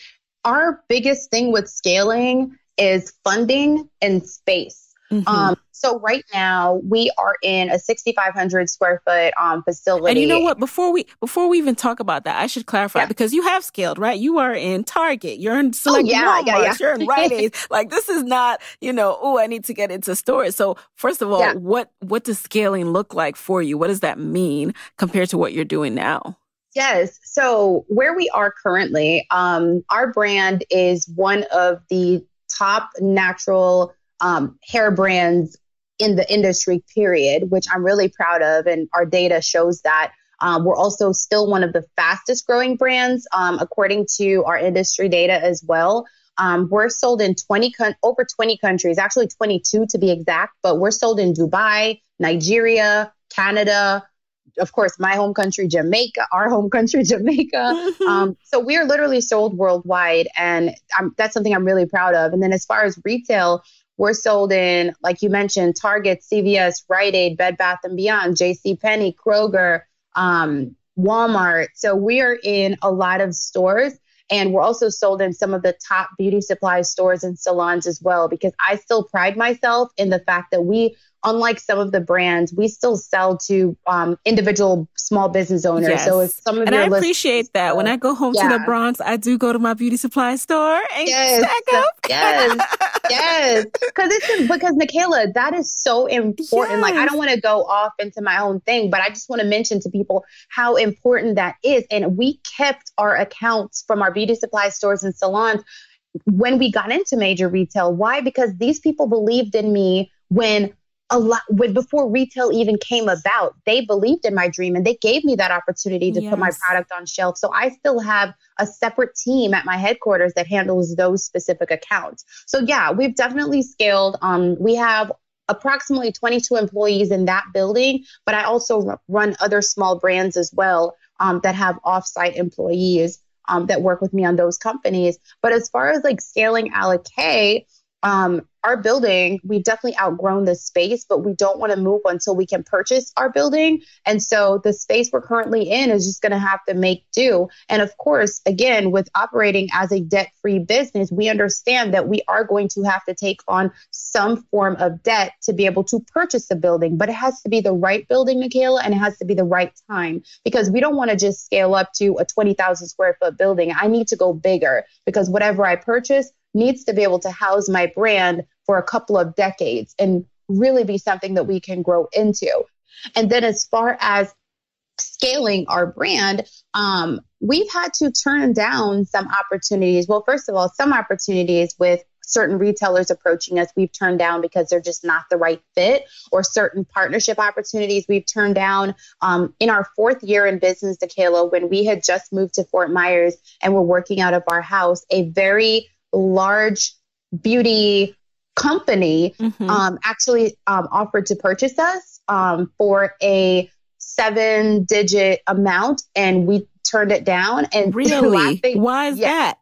Our biggest thing with scaling is funding and space. Mm-hmm. Um, so right now we are in a 6,500 square foot um, facility. And you know what? Before we before we even talk about that, I should clarify yeah. because you have scaled, right? You are in Target, you're in oh, select oh, yeah, Walmart, yeah, yeah. you're in Rite Aid. like this is not, you know, oh, I need to get into stores. So first of all, yeah. what what does scaling look like for you? What does that mean compared to what you're doing now? Yes. So where we are currently, um, our brand is one of the top natural um, hair brands in the industry, period, which I'm really proud of. And our data shows that. Um, we're also still one of the fastest growing brands, um, according to our industry data as well. Um, we're sold in 20 con- over 20 countries, actually 22 to be exact, but we're sold in Dubai, Nigeria, Canada, of course, my home country, Jamaica, our home country, Jamaica. um, so we are literally sold worldwide, and I'm, that's something I'm really proud of. And then as far as retail, we're sold in, like you mentioned, Target, CVS, Rite Aid, Bed Bath and Beyond, J.C. Penney, Kroger, um, Walmart. So we are in a lot of stores. And we're also sold in some of the top beauty supply stores and salons as well, because I still pride myself in the fact that we unlike some of the brands, we still sell to um, individual small business owners. Yes. So if some of and your I appreciate that. When I go home yeah. to the Bronx, I do go to my beauty supply store and yes. up. yes, yes, because it's because Nikayla, that is so important. Yes. Like I don't want to go off into my own thing, but I just want to mention to people how important that is. And we kept our accounts from our beauty supply stores and salons when we got into major retail. Why? Because these people believed in me when a lot with before retail even came about they believed in my dream and they gave me that opportunity to yes. put my product on shelf so i still have a separate team at my headquarters that handles those specific accounts so yeah we've definitely scaled um, we have approximately 22 employees in that building but i also r- run other small brands as well um, that have offsite employees um, that work with me on those companies but as far as like scaling allocate. K, um, our building, we've definitely outgrown this space, but we don't want to move until we can purchase our building. And so the space we're currently in is just going to have to make do. And of course, again, with operating as a debt free business, we understand that we are going to have to take on some form of debt to be able to purchase a building, but it has to be the right building, Michaela, and it has to be the right time because we don't want to just scale up to a 20,000 square foot building. I need to go bigger because whatever I purchase, needs to be able to house my brand for a couple of decades and really be something that we can grow into. And then as far as scaling our brand, um, we've had to turn down some opportunities. Well, first of all, some opportunities with certain retailers approaching us we've turned down because they're just not the right fit or certain partnership opportunities we've turned down um, in our fourth year in business dakala when we had just moved to fort myers and were working out of our house a very large beauty company mm-hmm. um, actually um, offered to purchase us um, for a seven digit amount and we turned it down and really why is yeah. that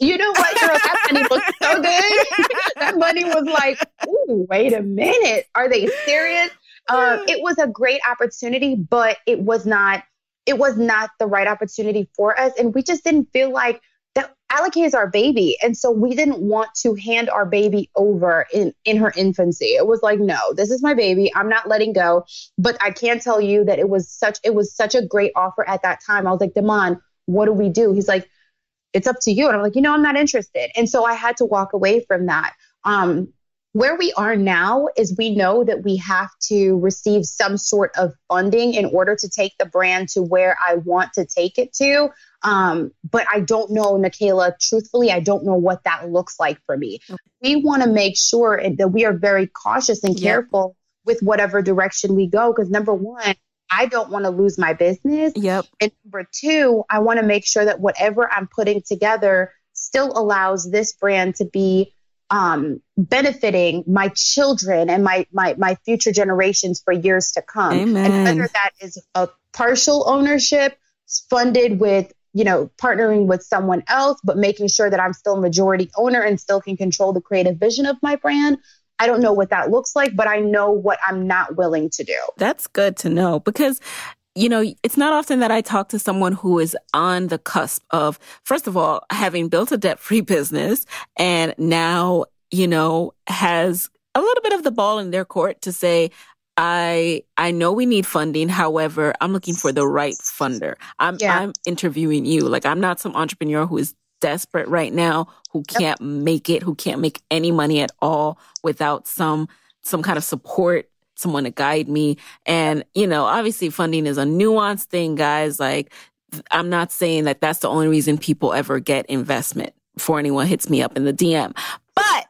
you know what girl that money looks so good that money was like Ooh, wait a minute are they serious um, it was a great opportunity but it was not it was not the right opportunity for us and we just didn't feel like Alec is our baby. And so we didn't want to hand our baby over in, in her infancy. It was like, no, this is my baby. I'm not letting go. But I can tell you that it was such it was such a great offer at that time. I was like, Damon, what do we do? He's like, it's up to you. And I'm like, you know, I'm not interested. And so I had to walk away from that. Um, where we are now is we know that we have to receive some sort of funding in order to take the brand to where I want to take it to. Um, but I don't know, Nikayla, truthfully, I don't know what that looks like for me. Okay. We want to make sure that we are very cautious and careful yep. with whatever direction we go. Because number one, I don't want to lose my business. Yep. And number two, I want to make sure that whatever I'm putting together still allows this brand to be um, benefiting my children and my, my my future generations for years to come. Amen. And whether that is a partial ownership funded with you know partnering with someone else, but making sure that I'm still majority owner and still can control the creative vision of my brand. I don't know what that looks like, but I know what I'm not willing to do. That's good to know because you know, it's not often that I talk to someone who is on the cusp of, first of all, having built a debt free business and now, you know, has a little bit of the ball in their court to say, I I know we need funding. However, I'm looking for the right funder. I'm yeah. I'm interviewing you. Like I'm not some entrepreneur who is desperate right now, who can't yep. make it, who can't make any money at all without some some kind of support someone to guide me. And, you know, obviously funding is a nuanced thing, guys. Like, I'm not saying that that's the only reason people ever get investment before anyone hits me up in the DM. But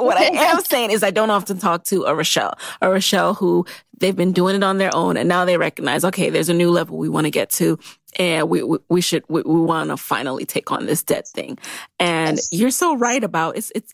what I am saying is I don't often talk to a Rochelle, a Rochelle who they've been doing it on their own and now they recognize, okay, there's a new level we want to get to and we, we, we should, we, we want to finally take on this debt thing. And yes. you're so right about it's, it's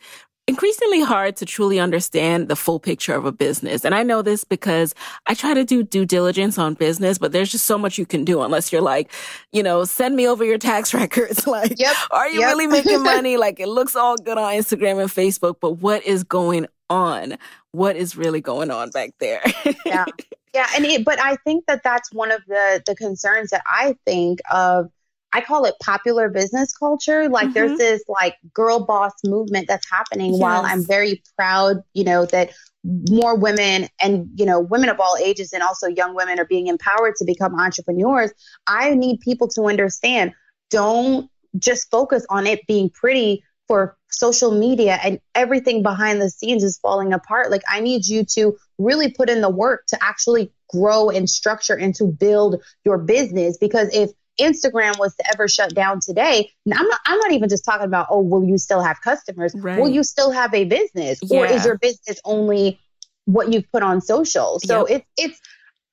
increasingly hard to truly understand the full picture of a business. And I know this because I try to do due diligence on business, but there's just so much you can do unless you're like, you know, send me over your tax records. Like, yep. are you yep. really making money? like, it looks all good on Instagram and Facebook, but what is going on? What is really going on back there? yeah. Yeah. And it, but I think that that's one of the, the concerns that I think of I call it popular business culture. Like mm-hmm. there's this like girl boss movement that's happening yes. while I'm very proud, you know, that more women and you know women of all ages and also young women are being empowered to become entrepreneurs i need people to understand don't just focus on it being pretty for social media and everything behind the scenes is falling apart like i need you to really put in the work to actually grow and structure and to build your business because if Instagram was to ever shut down today, I'm not I'm not even just talking about oh will you still have customers? Right. Will you still have a business yeah. or is your business only what you've put on social? So yep. it's it's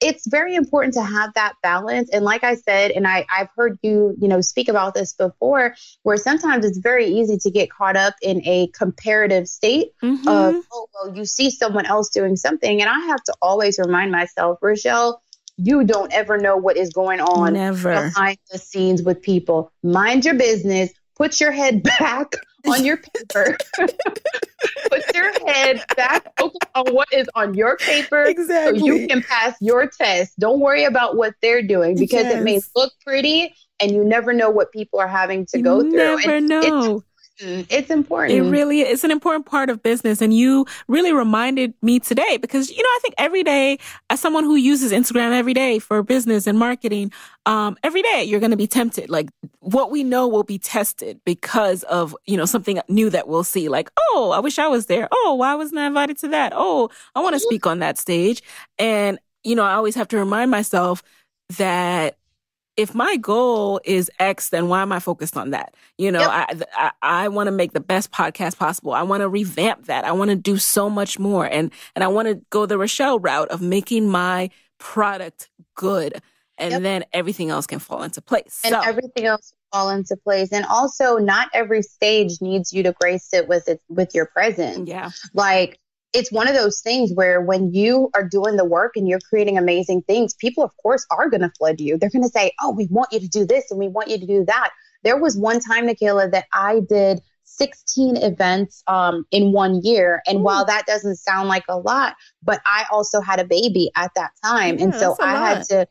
it's very important to have that balance and like i said and I, i've heard you you know speak about this before where sometimes it's very easy to get caught up in a comparative state mm-hmm. of oh well you see someone else doing something and i have to always remind myself rochelle you don't ever know what is going on Never. behind the scenes with people. Mind your business. Put your head back on your paper. Put your head back on what is on your paper exactly. so you can pass your test. Don't worry about what they're doing because yes. it may look pretty and you never know what people are having to go you through. Never and know. It's important. It really is an important part of business. And you really reminded me today because, you know, I think every day, as someone who uses Instagram every day for business and marketing, um, every day you're going to be tempted. Like what we know will be tested because of, you know, something new that we'll see. Like, oh, I wish I was there. Oh, why wasn't I invited to that? Oh, I want to mm-hmm. speak on that stage. And, you know, I always have to remind myself that if my goal is X, then why am I focused on that? You know, yep. I, I, I want to make the best podcast possible. I want to revamp that. I want to do so much more. And, and I want to go the Rochelle route of making my product good. And yep. then everything else can fall into place. And so. everything else fall into place. And also not every stage needs you to grace it with it, with your presence. Yeah. Like it's one of those things where when you are doing the work and you're creating amazing things, people, of course, are going to flood you. They're going to say, Oh, we want you to do this and we want you to do that. There was one time, Nikayla, that I did 16 events um, in one year. And Ooh. while that doesn't sound like a lot, but I also had a baby at that time. Yeah, and so I lot. had to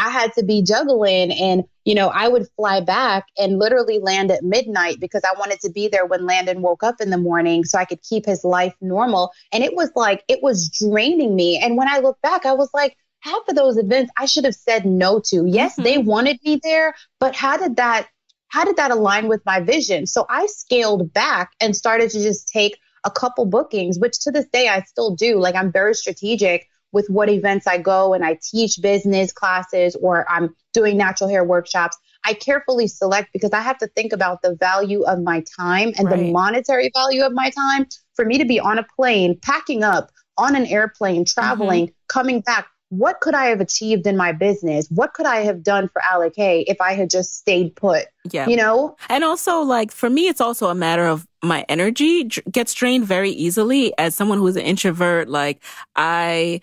I had to be juggling. And, you know, I would fly back and literally land at midnight because I wanted to be there when Landon woke up in the morning so I could keep his life normal. And it was like, it was draining me. And when I look back, I was like, half of those events I should have said no to. Yes, mm-hmm. they wanted me there, but how did that? How did that align with my vision? So I scaled back and started to just take a couple bookings, which to this day I still do. Like I'm very strategic with what events I go and I teach business classes or I'm doing natural hair workshops. I carefully select because I have to think about the value of my time and right. the monetary value of my time for me to be on a plane, packing up on an airplane, mm-hmm. traveling, mm-hmm. coming back. What could I have achieved in my business? What could I have done for Alec Hay if I had just stayed put? Yeah. You know? And also, like, for me, it's also a matter of my energy gets drained very easily as someone who's an introvert. Like, I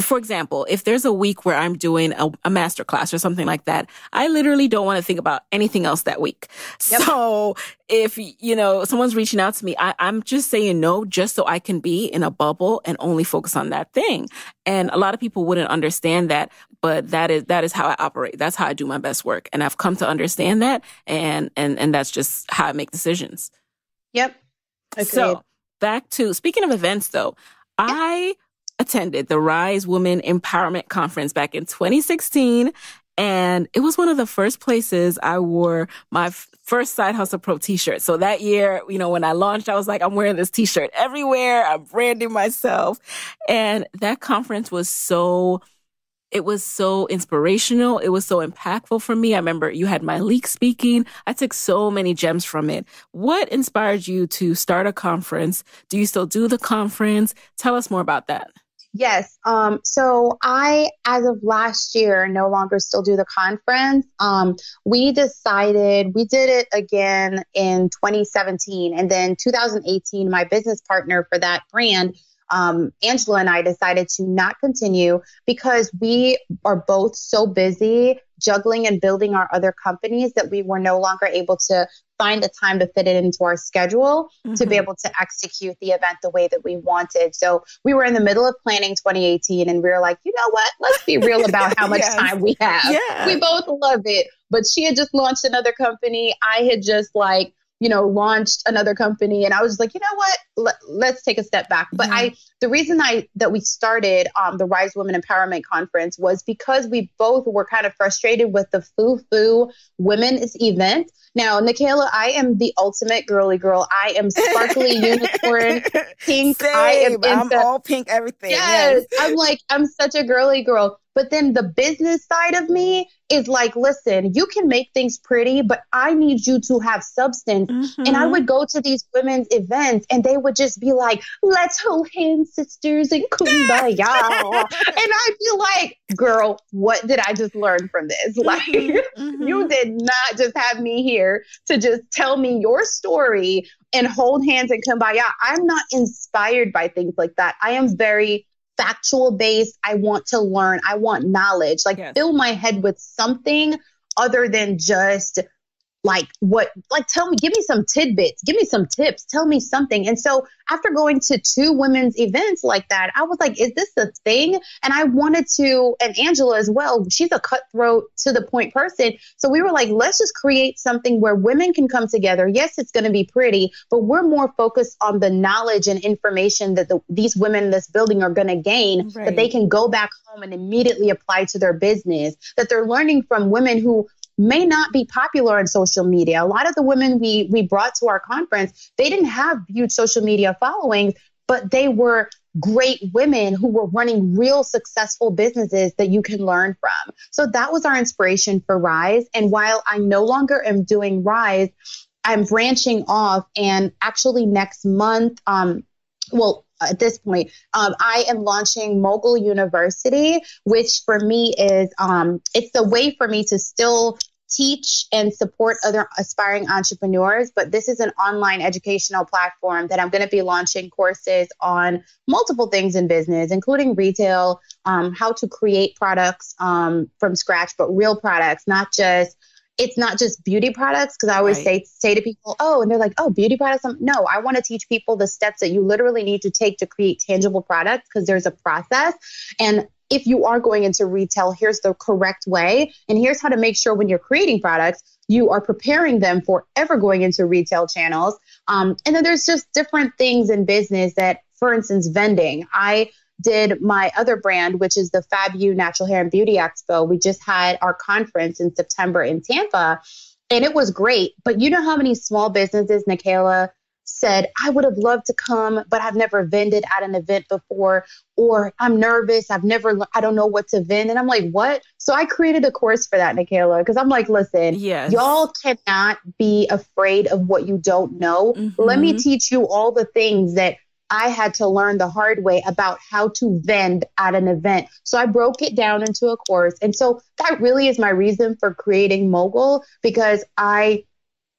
for example, if there's a week where I'm doing a, a masterclass or something like that, I literally don't want to think about anything else that week. Yep. So if, you know, someone's reaching out to me, I, I'm just saying no, just so I can be in a bubble and only focus on that thing. And a lot of people wouldn't understand that, but that is, that is how I operate. That's how I do my best work. And I've come to understand that. And, and, and that's just how I make decisions. Yep. Agreed. So back to speaking of events though, I attended the Rise Women Empowerment Conference back in 2016. And it was one of the first places I wore my first Side Hustle Pro t-shirt. So that year, you know, when I launched, I was like, I'm wearing this t-shirt everywhere. I'm branding myself. And that conference was so it was so inspirational. It was so impactful for me. I remember you had my leak speaking. I took so many gems from it. What inspired you to start a conference? Do you still do the conference? Tell us more about that. Yes. Um, so I, as of last year, no longer still do the conference. Um, we decided we did it again in 2017, and then 2018. My business partner for that brand um, Angela and I decided to not continue because we are both so busy juggling and building our other companies that we were no longer able to find the time to fit it into our schedule mm-hmm. to be mm-hmm. able to execute the event the way that we wanted. So we were in the middle of planning 2018 and we were like, you know what? Let's be real about how much yes. time we have. Yeah. We both love it. But she had just launched another company. I had just like you know, launched another company. And I was like, you know what? Let, us take a step back. But mm-hmm. I, the reason I that we started um, the Rise Women Empowerment Conference was because we both were kind of frustrated with the foo foo women's event. Now, Nikayla, I am the ultimate girly girl. I am sparkly unicorn pink. Same. I am into, I'm all pink everything. Yes, yes. I'm like I'm such a girly girl. But then the business side of me is like, listen, you can make things pretty, but I need you to have substance. Mm-hmm. And I mm-hmm. would go to these women's events and they would just be like, let's hold hands, sisters, and kumbaya. and I'd be like, girl, what did I just learn from this? Like, mm-hmm. mm-hmm. you did not just have me here to just tell me your story and hold hands and kumbaya. I'm not inspired by things like that. I am very factual based. I want to learn. I want knowledge. Like yes. fill my head with something other than just like what like tell me give me some tidbits give me some tips tell me something and so after going to two women's events like that i was like is this a thing and i wanted to and angela as well she's a cutthroat to the point person so we were like let's just create something where women can come together yes it's going to be pretty but we're more focused on the knowledge and information that the, these women in this building are going to gain right. that they can go back home and immediately apply to their business that they're learning from women who may not be popular on social media. A lot of the women we we brought to our conference, they didn't have huge social media followings, but they were great women who were running real successful businesses that you can learn from. So that was our inspiration for Rise. And while I no longer am doing Rise, I'm branching off and actually next month, um, well, at this point, um, I am launching Mogul University, which for me is um, it's a way for me to still teach and support other aspiring entrepreneurs. But this is an online educational platform that I'm going to be launching courses on multiple things in business, including retail, um, how to create products um, from scratch, but real products, not just it's not just beauty products because I always right. say say to people, oh, and they're like, oh, beauty products. I'm, no, I want to teach people the steps that you literally need to take to create tangible products because there's a process. And if you are going into retail, here's the correct way, and here's how to make sure when you're creating products, you are preparing them for ever going into retail channels. Um, and then there's just different things in business that, for instance, vending. I did my other brand, which is the FabU Natural Hair and Beauty Expo. We just had our conference in September in Tampa, and it was great. But you know how many small businesses, Nikayla, said, I would have loved to come, but I've never vended at an event before, or I'm nervous. I've never, I don't know what to vend. And I'm like, what? So I created a course for that, Nikayla, because I'm like, listen, yes. y'all cannot be afraid of what you don't know. Mm-hmm. Let me mm-hmm. teach you all the things that I had to learn the hard way about how to vend at an event. So I broke it down into a course. And so that really is my reason for creating Mogul because I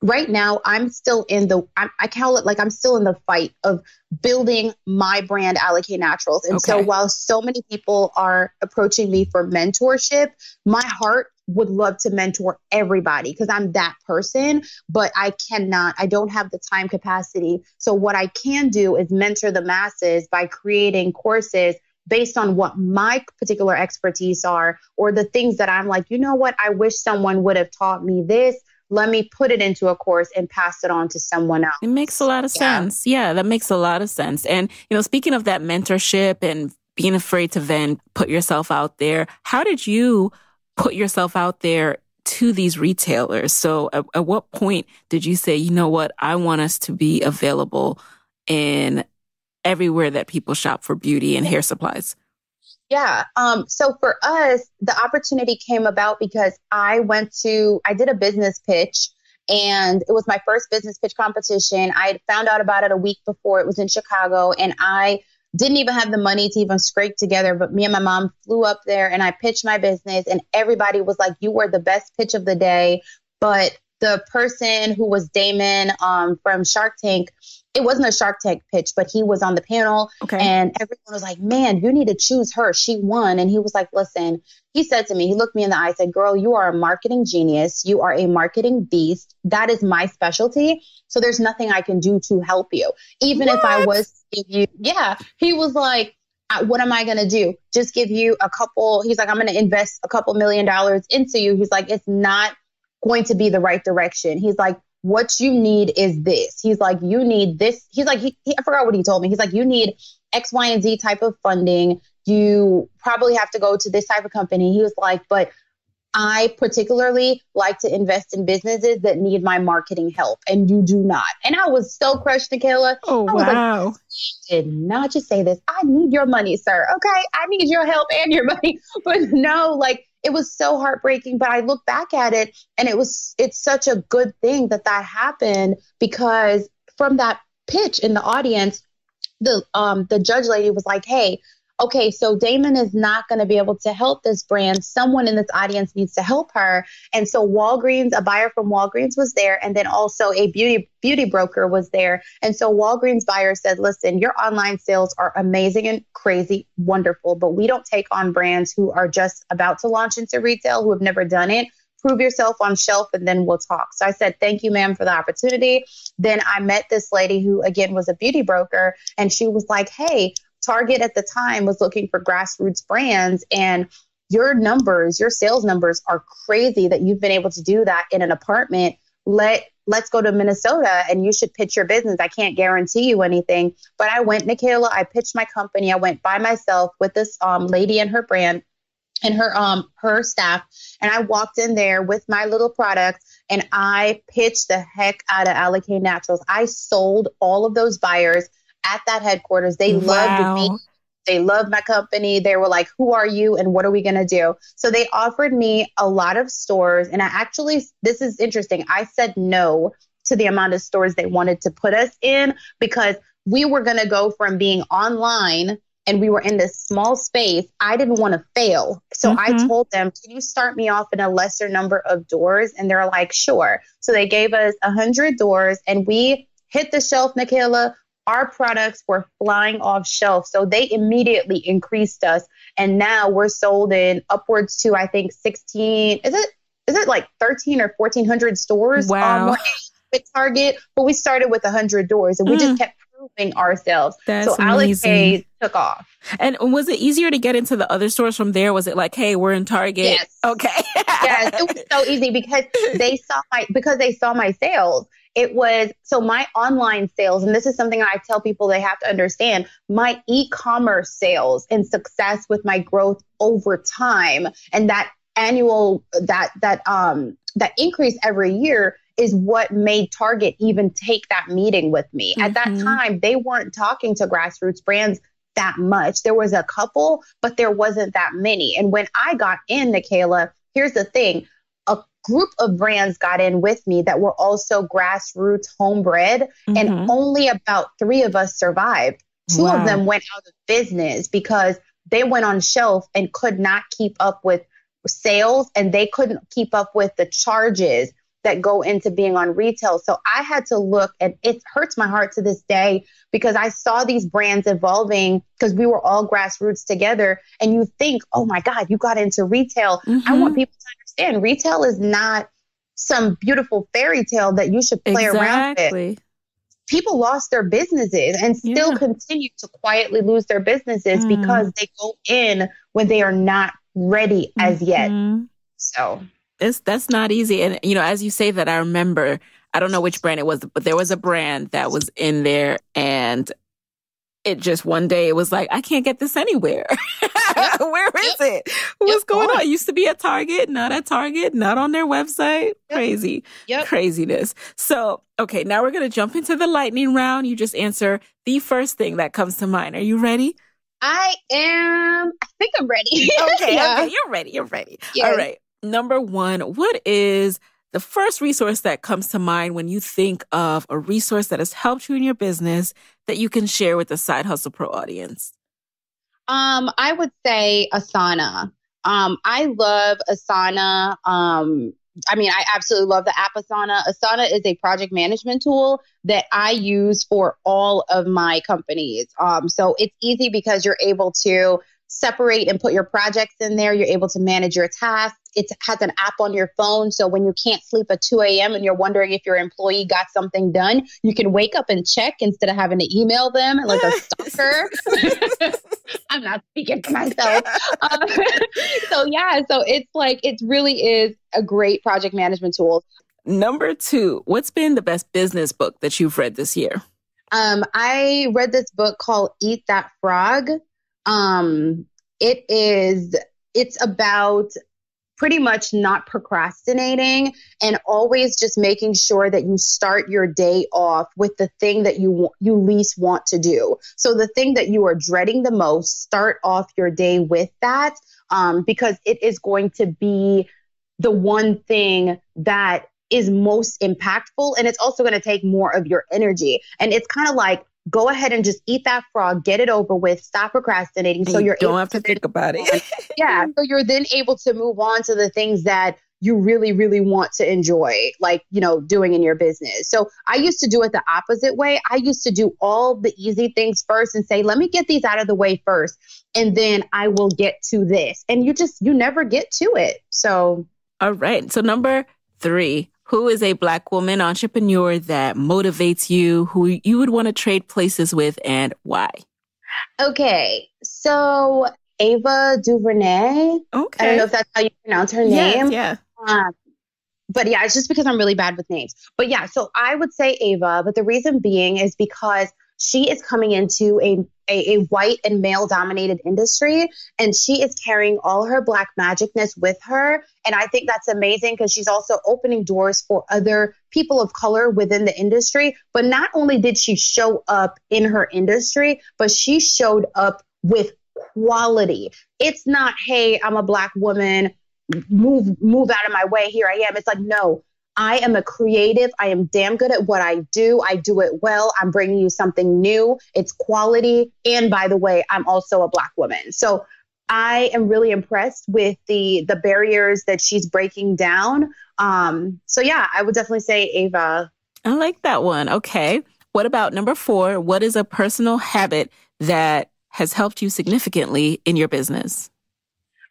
right now i'm still in the i i call it like i'm still in the fight of building my brand allocate naturals and okay. so while so many people are approaching me for mentorship my heart would love to mentor everybody because I'm that person, but I cannot, I don't have the time capacity. So, what I can do is mentor the masses by creating courses based on what my particular expertise are or the things that I'm like, you know what, I wish someone would have taught me this. Let me put it into a course and pass it on to someone else. It makes a lot of yeah. sense. Yeah, that makes a lot of sense. And, you know, speaking of that mentorship and being afraid to vent, put yourself out there, how did you? put yourself out there to these retailers. So at, at what point did you say, you know what, I want us to be available in everywhere that people shop for beauty and hair supplies? Yeah. Um, so for us, the opportunity came about because I went to, I did a business pitch and it was my first business pitch competition. I found out about it a week before it was in Chicago and I didn't even have the money to even scrape together. But me and my mom flew up there and I pitched my business, and everybody was like, You were the best pitch of the day. But the person who was Damon um, from Shark Tank, it wasn't a Shark Tank pitch, but he was on the panel. Okay. And everyone was like, man, you need to choose her. She won. And he was like, listen, he said to me, he looked me in the eye, said, girl, you are a marketing genius. You are a marketing beast. That is my specialty. So there's nothing I can do to help you. Even what? if I was, you, yeah. He was like, uh, what am I going to do? Just give you a couple. He's like, I'm going to invest a couple million dollars into you. He's like, it's not going to be the right direction. He's like, what you need is this. He's like, you need this. He's like, he, he, I forgot what he told me. He's like, you need X, Y, and Z type of funding. You probably have to go to this type of company. He was like, but I particularly like to invest in businesses that need my marketing help, and you do not. And I was so crushed, Nikayla. Oh, I was wow. Like, did not just say this. I need your money, sir. Okay. I need your help and your money. But no, like, it was so heartbreaking but i look back at it and it was it's such a good thing that that happened because from that pitch in the audience the um the judge lady was like hey okay, so Damon is not going to be able to help this brand. Someone in this audience needs to help her. And so Walgreens, a buyer from Walgreens was there, and then also a beauty beauty broker was there. And so Walgreens buyer said, listen, your online sales are amazing and crazy, wonderful, but we don't take on brands who are just about to launch into retail, who have never done it prove yourself on shelf and then we'll talk. So I said, Thank you, ma'am, for the opportunity. Then I met this lady who, again, was a beauty broker, and she was like, Hey, Target at the time was looking for grassroots brands and your numbers, your sales numbers are crazy that you've been able to do that in an apartment. Let let's go to Minnesota and you should pitch your business. I can't guarantee you anything, but I went Nikayla, I pitched my company. I went by myself with this um, lady and her brand and her um her staff and I walked in there with my little products, and I pitched the heck out of Allocate Naturals. I sold all of those buyers at that headquarters. They wow. loved me. They loved my company. They were like, Who are you and what are we going to do? So they offered me a lot of stores. And I actually, this is interesting. I said no to the amount of stores they wanted to put us in because we were going to go from being online and we were in this small space. I didn't want to fail. So mm-hmm. I told them, Can you start me off in a lesser number of doors? And they're like, Sure. So they gave us 100 doors and we hit the shelf, Nikayla our products were flying off shelves. So they immediately increased us. And now we're sold in upwards to, I think, 16, is it? Is it like 13 or 1400 stores? Wow. Um, at Target, but we started with 100 doors and we mm. just kept proving ourselves. That's so Alex took off. And was it easier to get into the other stores from there? Was it like, hey, we're in Target? Yes. Okay. yes, it was so easy because they saw my because they saw my sales it was so my online sales, and this is something I tell people they have to understand my e commerce sales and success with my growth over time and that annual that that um that increase every year is what made Target even take that meeting with me. Mm-hmm. At that mm-hmm. time, they weren't talking to grassroots brands that much. There was a couple, but there wasn't that many. And when I got in, Nikayla, here's the thing group of brands got in with me that were also grassroots homebred mm-hmm. and only about three of us survived two wow. of them went out of business because they went on shelf and could not keep up with sales and they couldn't keep up with the charges that go into being on retail. So I had to look and it hurts my heart to this day because I saw these brands evolving because we were all grassroots together and you think, "Oh my god, you got into retail." Mm-hmm. I want mm-hmm. people to understand retail is not some beautiful fairy tale that you should play exactly. around with. People lost their businesses and still yeah. continue to quietly lose their businesses mm. because they go in when they are not ready as mm-hmm. yet. So it's that's not easy. And you know, as you say that, I remember I don't know which brand it was, but there was a brand that was in there and it just one day it was like, I can't get this anywhere. Where is it? What's going on? It used to be at Target, not at Target, not on their website. Crazy. Craziness. So, okay, now we're going to jump into the lightning round. You just answer the first thing that comes to mind. Are you ready? I am. I think I'm ready. okay, yeah. okay, you're ready. You're ready. All right. Number one, what is the first resource that comes to mind when you think of a resource that has helped you in your business that you can share with the Side Hustle Pro audience? Um, I would say Asana. Um, I love Asana. Um, I mean, I absolutely love the app Asana. Asana is a project management tool that I use for all of my companies. Um, so it's easy because you're able to separate and put your projects in there. You're able to manage your tasks. It has an app on your phone. So when you can't sleep at 2 a.m. and you're wondering if your employee got something done, you can wake up and check instead of having to email them like a stalker. I'm not speaking for myself. Um, so, yeah, so it's like, it really is a great project management tool. Number two, what's been the best business book that you've read this year? Um, I read this book called Eat That Frog um, it is it's about pretty much not procrastinating and always just making sure that you start your day off with the thing that you you least want to do. So the thing that you are dreading the most, start off your day with that um, because it is going to be the one thing that is most impactful and it's also going to take more of your energy. And it's kind of like go ahead and just eat that frog, get it over with, stop procrastinating. And so you are don't have to think about it. yeah. So you're then able to move on to the things that you really, really want to enjoy, like, you know, doing in your business. So I used to do it the opposite way. I used to do all the easy things first and say, let me get these out of the way first, and then I will get to this. And you just, you never get to it. So, all right. So, number three, who is a black woman entrepreneur that motivates you, who you would want to trade places with, and why? Okay, so Ava DuVernay. Okay. I don't know if that's how you pronounce her name. yeah. Um, but yeah, it's just because I'm really bad with names. But yeah, so I would say Ava, but the reason being is because she is coming into a, a, a white and male dominated industry and she is carrying all her black magicness with her and i think that's amazing because she's also opening doors for other people of color within the industry but not only did she show up in her industry but she showed up with quality it's not hey i'm a black woman move move out of my way here i am it's like no I am a creative. I am damn good at what I do. I do it well. I'm bringing you something new. It's quality. And by the way, I'm also a black woman. So I am really impressed with the the barriers that she's breaking down. Um, so yeah, I would definitely say Ava. I like that one. Okay. What about number four? What is a personal habit that has helped you significantly in your business?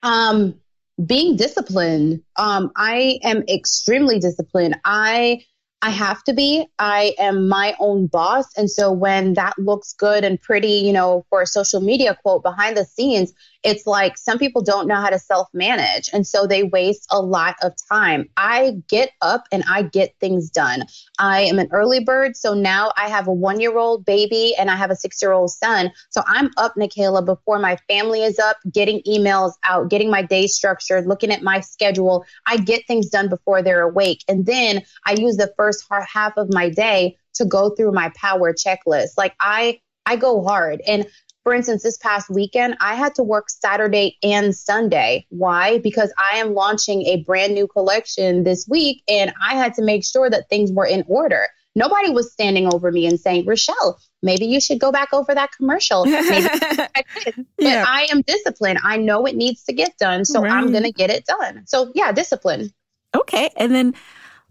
Um, being disciplined. Um, I am extremely disciplined. I I have to be. I am my own boss. And so when that looks good and pretty, you know, for a social media quote behind the scenes, it's like some people don't know how to self manage. And so they waste a lot of time. I get up and I get things done. I am an early bird. So now I have a one year old baby and I have a six year old son. So I'm up, Nikayla, before my family is up, getting emails out, getting my day structured, looking at my schedule. I get things done before they're awake. And then I use the first half of my day to go through my power checklist. Like I, I go hard and for instance, this past weekend, I had to work Saturday and Sunday. Why? Because I am launching a brand new collection this week and I had to make sure that things were in order. Nobody was standing over me and saying, Rochelle, maybe you should go back over that commercial. Maybe I yeah. But I am disciplined. I know it needs to get done. So right. I'm going to get it done. So, yeah, discipline. Okay. And then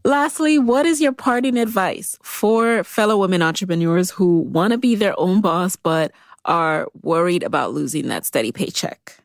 Lastly, what is your parting advice for fellow women entrepreneurs who want to be their own boss but are worried about losing that steady paycheck?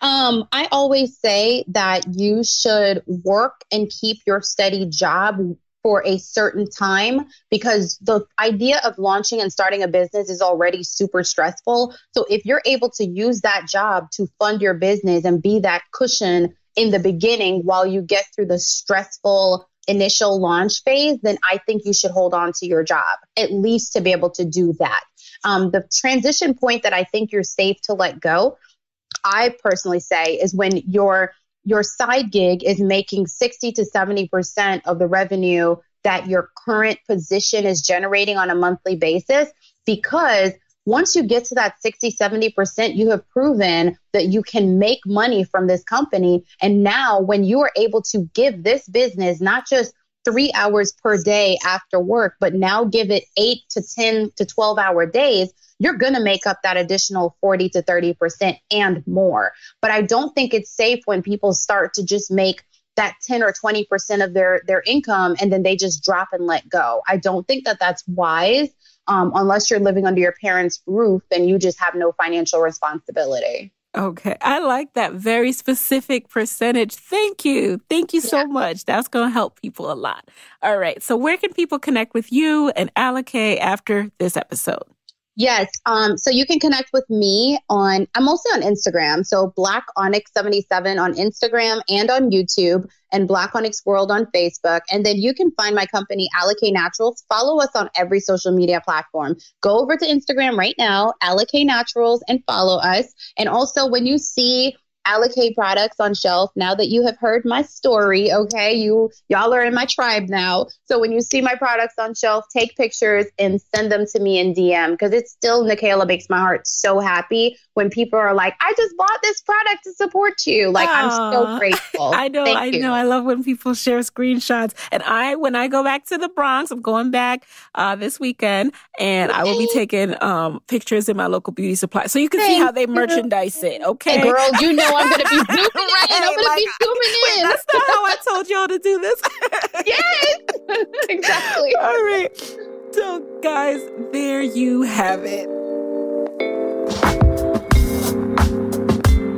Um, I always say that you should work and keep your steady job for a certain time because the idea of launching and starting a business is already super stressful. So if you're able to use that job to fund your business and be that cushion in the beginning while you get through the stressful initial launch phase, then I think you should hold on to your job at least to be able to do that. Um, the transition point that I think you're safe to let go, I personally say, is when your your side gig is making 60 to 70% of the revenue that your current position is generating on a monthly basis because once you get to that 60 70% you have proven that you can make money from this company and now when you are able to give this business not just three hours per day after work, but now give it eight to 10 to 12 hour days, you're going to make up that additional 40 to 30% and more. But I don't think it's safe when people start to just make that 10 or 20% of their their income and then they just drop and let go. I don't think that that's wise um, unless you're living under your parents' roof and you just have no financial responsibility. Okay. I like that very specific percentage. Thank you. Thank you yeah. so much. That's going to help people a lot. All right. So, where can people connect with you and Allocate after this episode? Yes. Um, so you can connect with me on, I'm mostly on Instagram. So Black Onyx 77 on Instagram and on YouTube, and Black Onyx World on Facebook. And then you can find my company, Allocate Naturals. Follow us on every social media platform. Go over to Instagram right now, Allocate Naturals, and follow us. And also, when you see allocate products on shelf now that you have heard my story okay you y'all are in my tribe now so when you see my products on shelf take pictures and send them to me in dm because it's still nikayla makes my heart so happy when people are like i just bought this product to support you like Aww. i'm so grateful i know Thank i you. know i love when people share screenshots and i when i go back to the bronx i'm going back uh, this weekend and i will be taking um, pictures in my local beauty supply so you can Thank see how they merchandise it okay girl you know I'm going to be zooming right, in. I'm going like, to be zooming in. Wait, that's not how I told y'all to do this. yes, exactly. All right. So, guys, there you have it.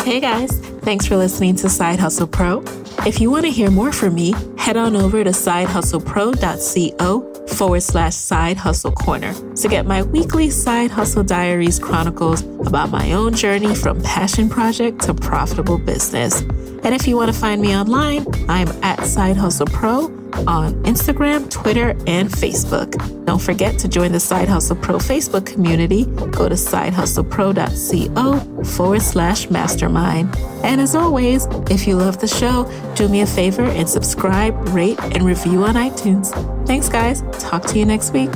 Hey guys, Thanks for listening to Side Hustle Pro. If you want to hear more from me, head on over to sidehustlepro.co forward slash side hustle corner to get my weekly side hustle diaries chronicles about my own journey from passion project to profitable business. And if you want to find me online, I'm at Side Hustle Pro on Instagram, Twitter, and Facebook. Don't forget to join the Side Hustle Pro Facebook community. Go to sidehustlepro.co forward slash mastermind. And as always, if you love the show, do me a favor and subscribe, rate, and review on iTunes. Thanks, guys. Talk to you next week.